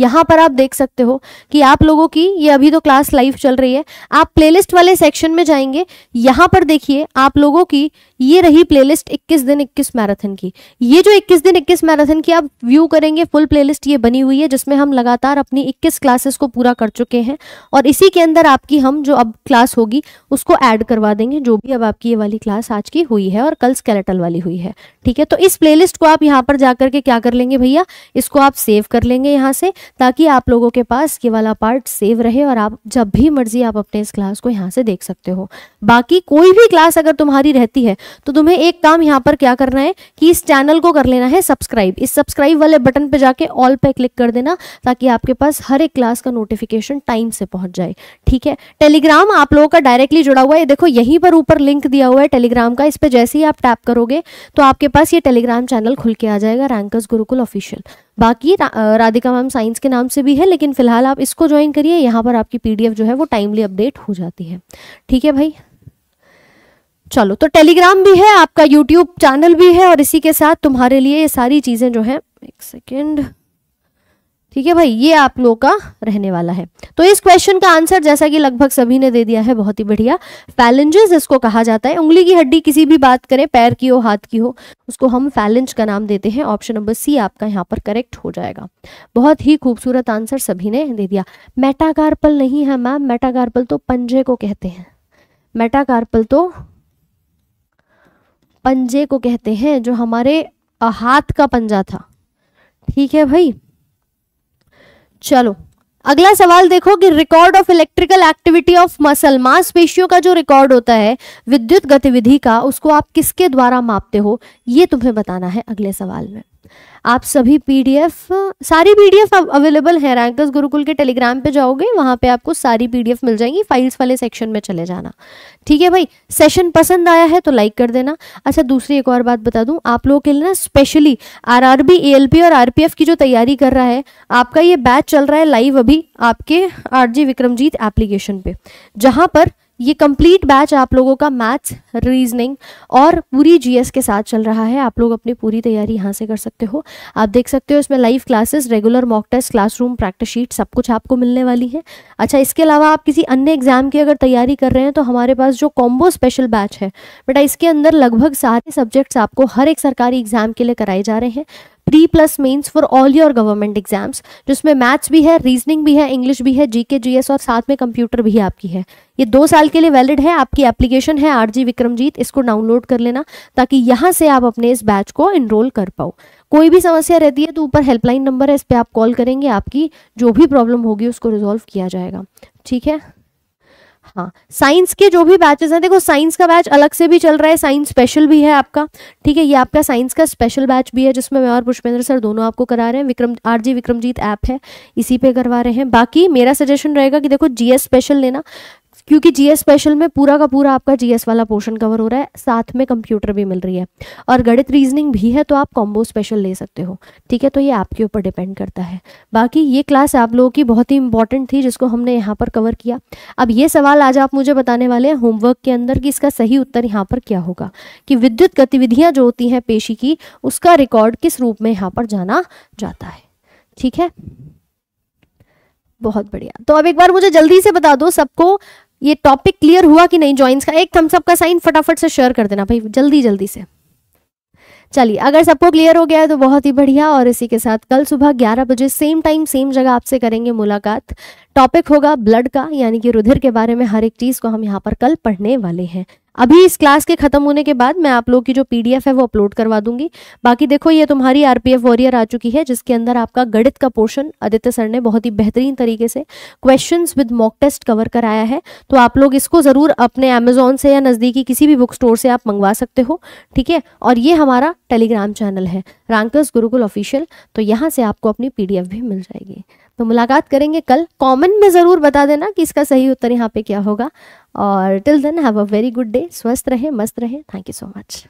यहाँ पर आप देख सकते हो कि आप लोगों की ये अभी तो क्लास लाइव चल रही है आप प्लेलिस्ट वाले सेक्शन में जाएंगे यहाँ पर देखिए आप लोगों की ये रही प्लेलिस्ट 21 दिन 21 मैराथन की ये जो 21 दिन 21 मैराथन की आप व्यू करेंगे फुल प्लेलिस्ट ये बनी हुई है जिसमें हम लगातार अपनी 21 क्लासेस को पूरा कर चुके हैं और इसी के अंदर आपकी हम जो अब क्लास होगी उसको ऐड करवा देंगे जो भी अब आपकी ये वाली क्लास आज की हुई है और कल स्केलेटल वाली हुई है ठीक है तो इस प्ले को आप यहाँ पर जाकर के क्या कर लेंगे भैया इसको आप सेव कर लेंगे यहाँ से ताकि आप लोगों के पास ये वाला पार्ट सेव रहे और आप जब भी मर्जी आप अपने इस क्लास को यहाँ से देख सकते हो बाकी कोई भी क्लास अगर तुम्हारी रहती है तो तुम्हें एक काम यहाँ पर क्या करना है कि इस चैनल को कर लेना है सब्सक्राइब इस सब्सक्राइब वाले बटन पर जाके ऑल पे क्लिक कर देना ताकि आपके पास हर एक क्लास का नोटिफिकेशन टाइम से पहुंच जाए ठीक है टेलीग्राम आप लोगों का डायरेक्टली जुड़ा हुआ है देखो यहीं पर ऊपर लिंक दिया हुआ है टेलीग्राम का इस पर जैसे ही आप टैप करोगे तो आपके पास ये टेलीग्राम चैनल खुल के आ जाएगा रैंकर्स गुरुकुल ऑफिशियल बाकी रा, राधिका मैम साइंस के नाम से भी है लेकिन फिलहाल आप इसको ज्वाइन करिए यहाँ पर आपकी पीडीएफ जो है वो टाइमली अपडेट हो जाती है ठीक है भाई चलो तो टेलीग्राम भी है आपका यूट्यूब चैनल भी है और इसी के साथ तुम्हारे लिए ये सारी चीज़ें जो है एक सेकेंड ठीक है भाई ये आप लोगों का रहने वाला है तो इस क्वेश्चन का आंसर जैसा कि लगभग सभी ने दे दिया है बहुत ही बढ़िया फैलेंजेस इसको कहा जाता है उंगली की हड्डी किसी भी बात करें पैर की हो हाथ की हो उसको हम फैलेंज का नाम देते हैं ऑप्शन नंबर सी आपका यहाँ पर करेक्ट हो जाएगा बहुत ही खूबसूरत आंसर सभी ने दे दिया मेटाकार्पल नहीं है मैम मेटाकार्पल तो पंजे को कहते हैं मेटाकार्पल तो पंजे को कहते हैं जो हमारे हाथ का पंजा था ठीक है भाई चलो अगला सवाल देखो कि record of electrical activity of muscle मांसपेशियों का जो रिकॉर्ड होता है विद्युत गतिविधि का उसको आप किसके द्वारा मापते हो ये तुम्हें बताना है अगले सवाल में आप सभी पीडीएफ सारी पीडीएफ अवेलेबल है रैंकर्स गुरुकुल के टेलीग्राम पे जाओगे वहां पे आपको सारी पीडीएफ मिल जाएंगी फाइल्स वाले सेक्शन में चले जाना ठीक है भाई सेशन पसंद आया है तो लाइक कर देना अच्छा दूसरी एक और बात बता दूं आप लोगों के लिए ना specially R R L P और आर पी एफ की जो तैयारी कर रहा है आपका ये बैच चल रहा है लाइव अभी आपके आर विक्रमजीत एप्लीकेशन पे जहां पर ये कंप्लीट बैच आप लोगों का मैथ्स रीजनिंग और पूरी जीएस के साथ चल रहा है आप लोग अपनी पूरी तैयारी यहाँ से कर सकते हो आप देख सकते हो इसमें live classes regular mock test classroom practice sheet सब कुछ आपको मिलने वाली है अच्छा इसके अलावा आप किसी अन्य एग्जाम की अगर तैयारी कर रहे हैं तो हमारे पास जो कॉम्बो स्पेशल बैच है बेटा इसके अंदर लगभग सारे सब्जेक्ट्स आपको हर एक सरकारी एग्जाम के लिए कराए जा रहे हैं pre plus mains for all your government exams जिसमें मैथ्स भी है रीजनिंग भी है इंग्लिश भी है जीके जीएस और साथ में कंप्यूटर भी आपकी है ये दो साल के लिए वैलिड है आपकी एप्लीकेशन है आर जी विक्रमजीत इसको डाउनलोड कर लेना ताकि यहाँ से आप अपने इस बैच को इनरोल कर पाओ कोई भी समस्या रहती है तो ऊपर हेल्पलाइन नंबर है इस पर आप कॉल करेंगे आपकी जो भी प्रॉब्लम होगी उसको रिजोल्व किया जाएगा ठीक है हाँ साइंस के जो भी बैचेस हैं देखो साइंस का बैच अलग से भी चल रहा है साइंस स्पेशल भी है आपका ठीक है ये आपका साइंस का स्पेशल बैच भी है जिसमें मैं और पुष्पेंद्र सर दोनों आपको करा रहे हैं विक्रम आर जी विक्रमजीत ऐप है इसी पे करवा रहे हैं बाकी मेरा सजेशन रहेगा कि देखो जीएस स्पेशल लेना क्योंकि जीएस स्पेशल में पूरा का पूरा आपका जीएस वाला पोर्शन कवर हो रहा है साथ में कंप्यूटर भी मिल रही है और गणित रीजनिंग भी है तो आप कॉम्बो स्पेशल ले सकते हो ठीक है तो ये आपके ऊपर डिपेंड करता है बाकी ये क्लास आप लोगों की बहुत ही इंपॉर्टेंट थी जिसको हमने यहाँ पर कवर किया अब ये सवाल आज आप मुझे बताने वाले हैं होमवर्क के अंदर कि इसका सही उत्तर यहाँ पर क्या होगा कि विद्युत गतिविधियाँ जो होती हैं पेशी की उसका रिकॉर्ड किस रूप में यहाँ पर जाना जाता है ठीक है बहुत बढ़िया तो अब एक बार मुझे जल्दी से बता दो सबको ये टॉपिक क्लियर हुआ कि नहीं ज्वाइंस का एक थम्सअप का साइन फटाफट से शेयर कर देना भाई जल्दी जल्दी से चलिए अगर सबको क्लियर हो गया है तो बहुत ही बढ़िया और इसी के साथ कल सुबह 11 बजे सेम टाइम सेम जगह आपसे करेंगे मुलाकात टॉपिक होगा ब्लड का यानी कि रुधिर के बारे में हर एक चीज़ को हम यहाँ पर कल पढ़ने वाले हैं अभी इस क्लास के खत्म होने के बाद मैं आप लोग की जो पीडीएफ है वो अपलोड करवा दूंगी बाकी देखो ये तुम्हारी आरपीएफ वॉरियर आ चुकी है जिसके अंदर आपका गणित का पोर्शन आदित्य सर ने बहुत ही बेहतरीन तरीके से question with mock test cover कराया है तो आप लोग इसको जरूर अपने अमेजोन से या नजदीकी किसी भी बुक स्टोर से आप मंगवा सकते हो ठीक है और ये हमारा टेलीग्राम चैनल है रैंकर्स गुरुकुल ऑफिशियल तो यहाँ से आपको अपनी पी भी मिल जाएगी तो मुलाकात करेंगे कल कमेंट में ज़रूर बता देना कि इसका सही उत्तर यहाँ पे क्या होगा और till then have a very good day स्वस्थ रहे मस्त रहे थैंक यू सो मच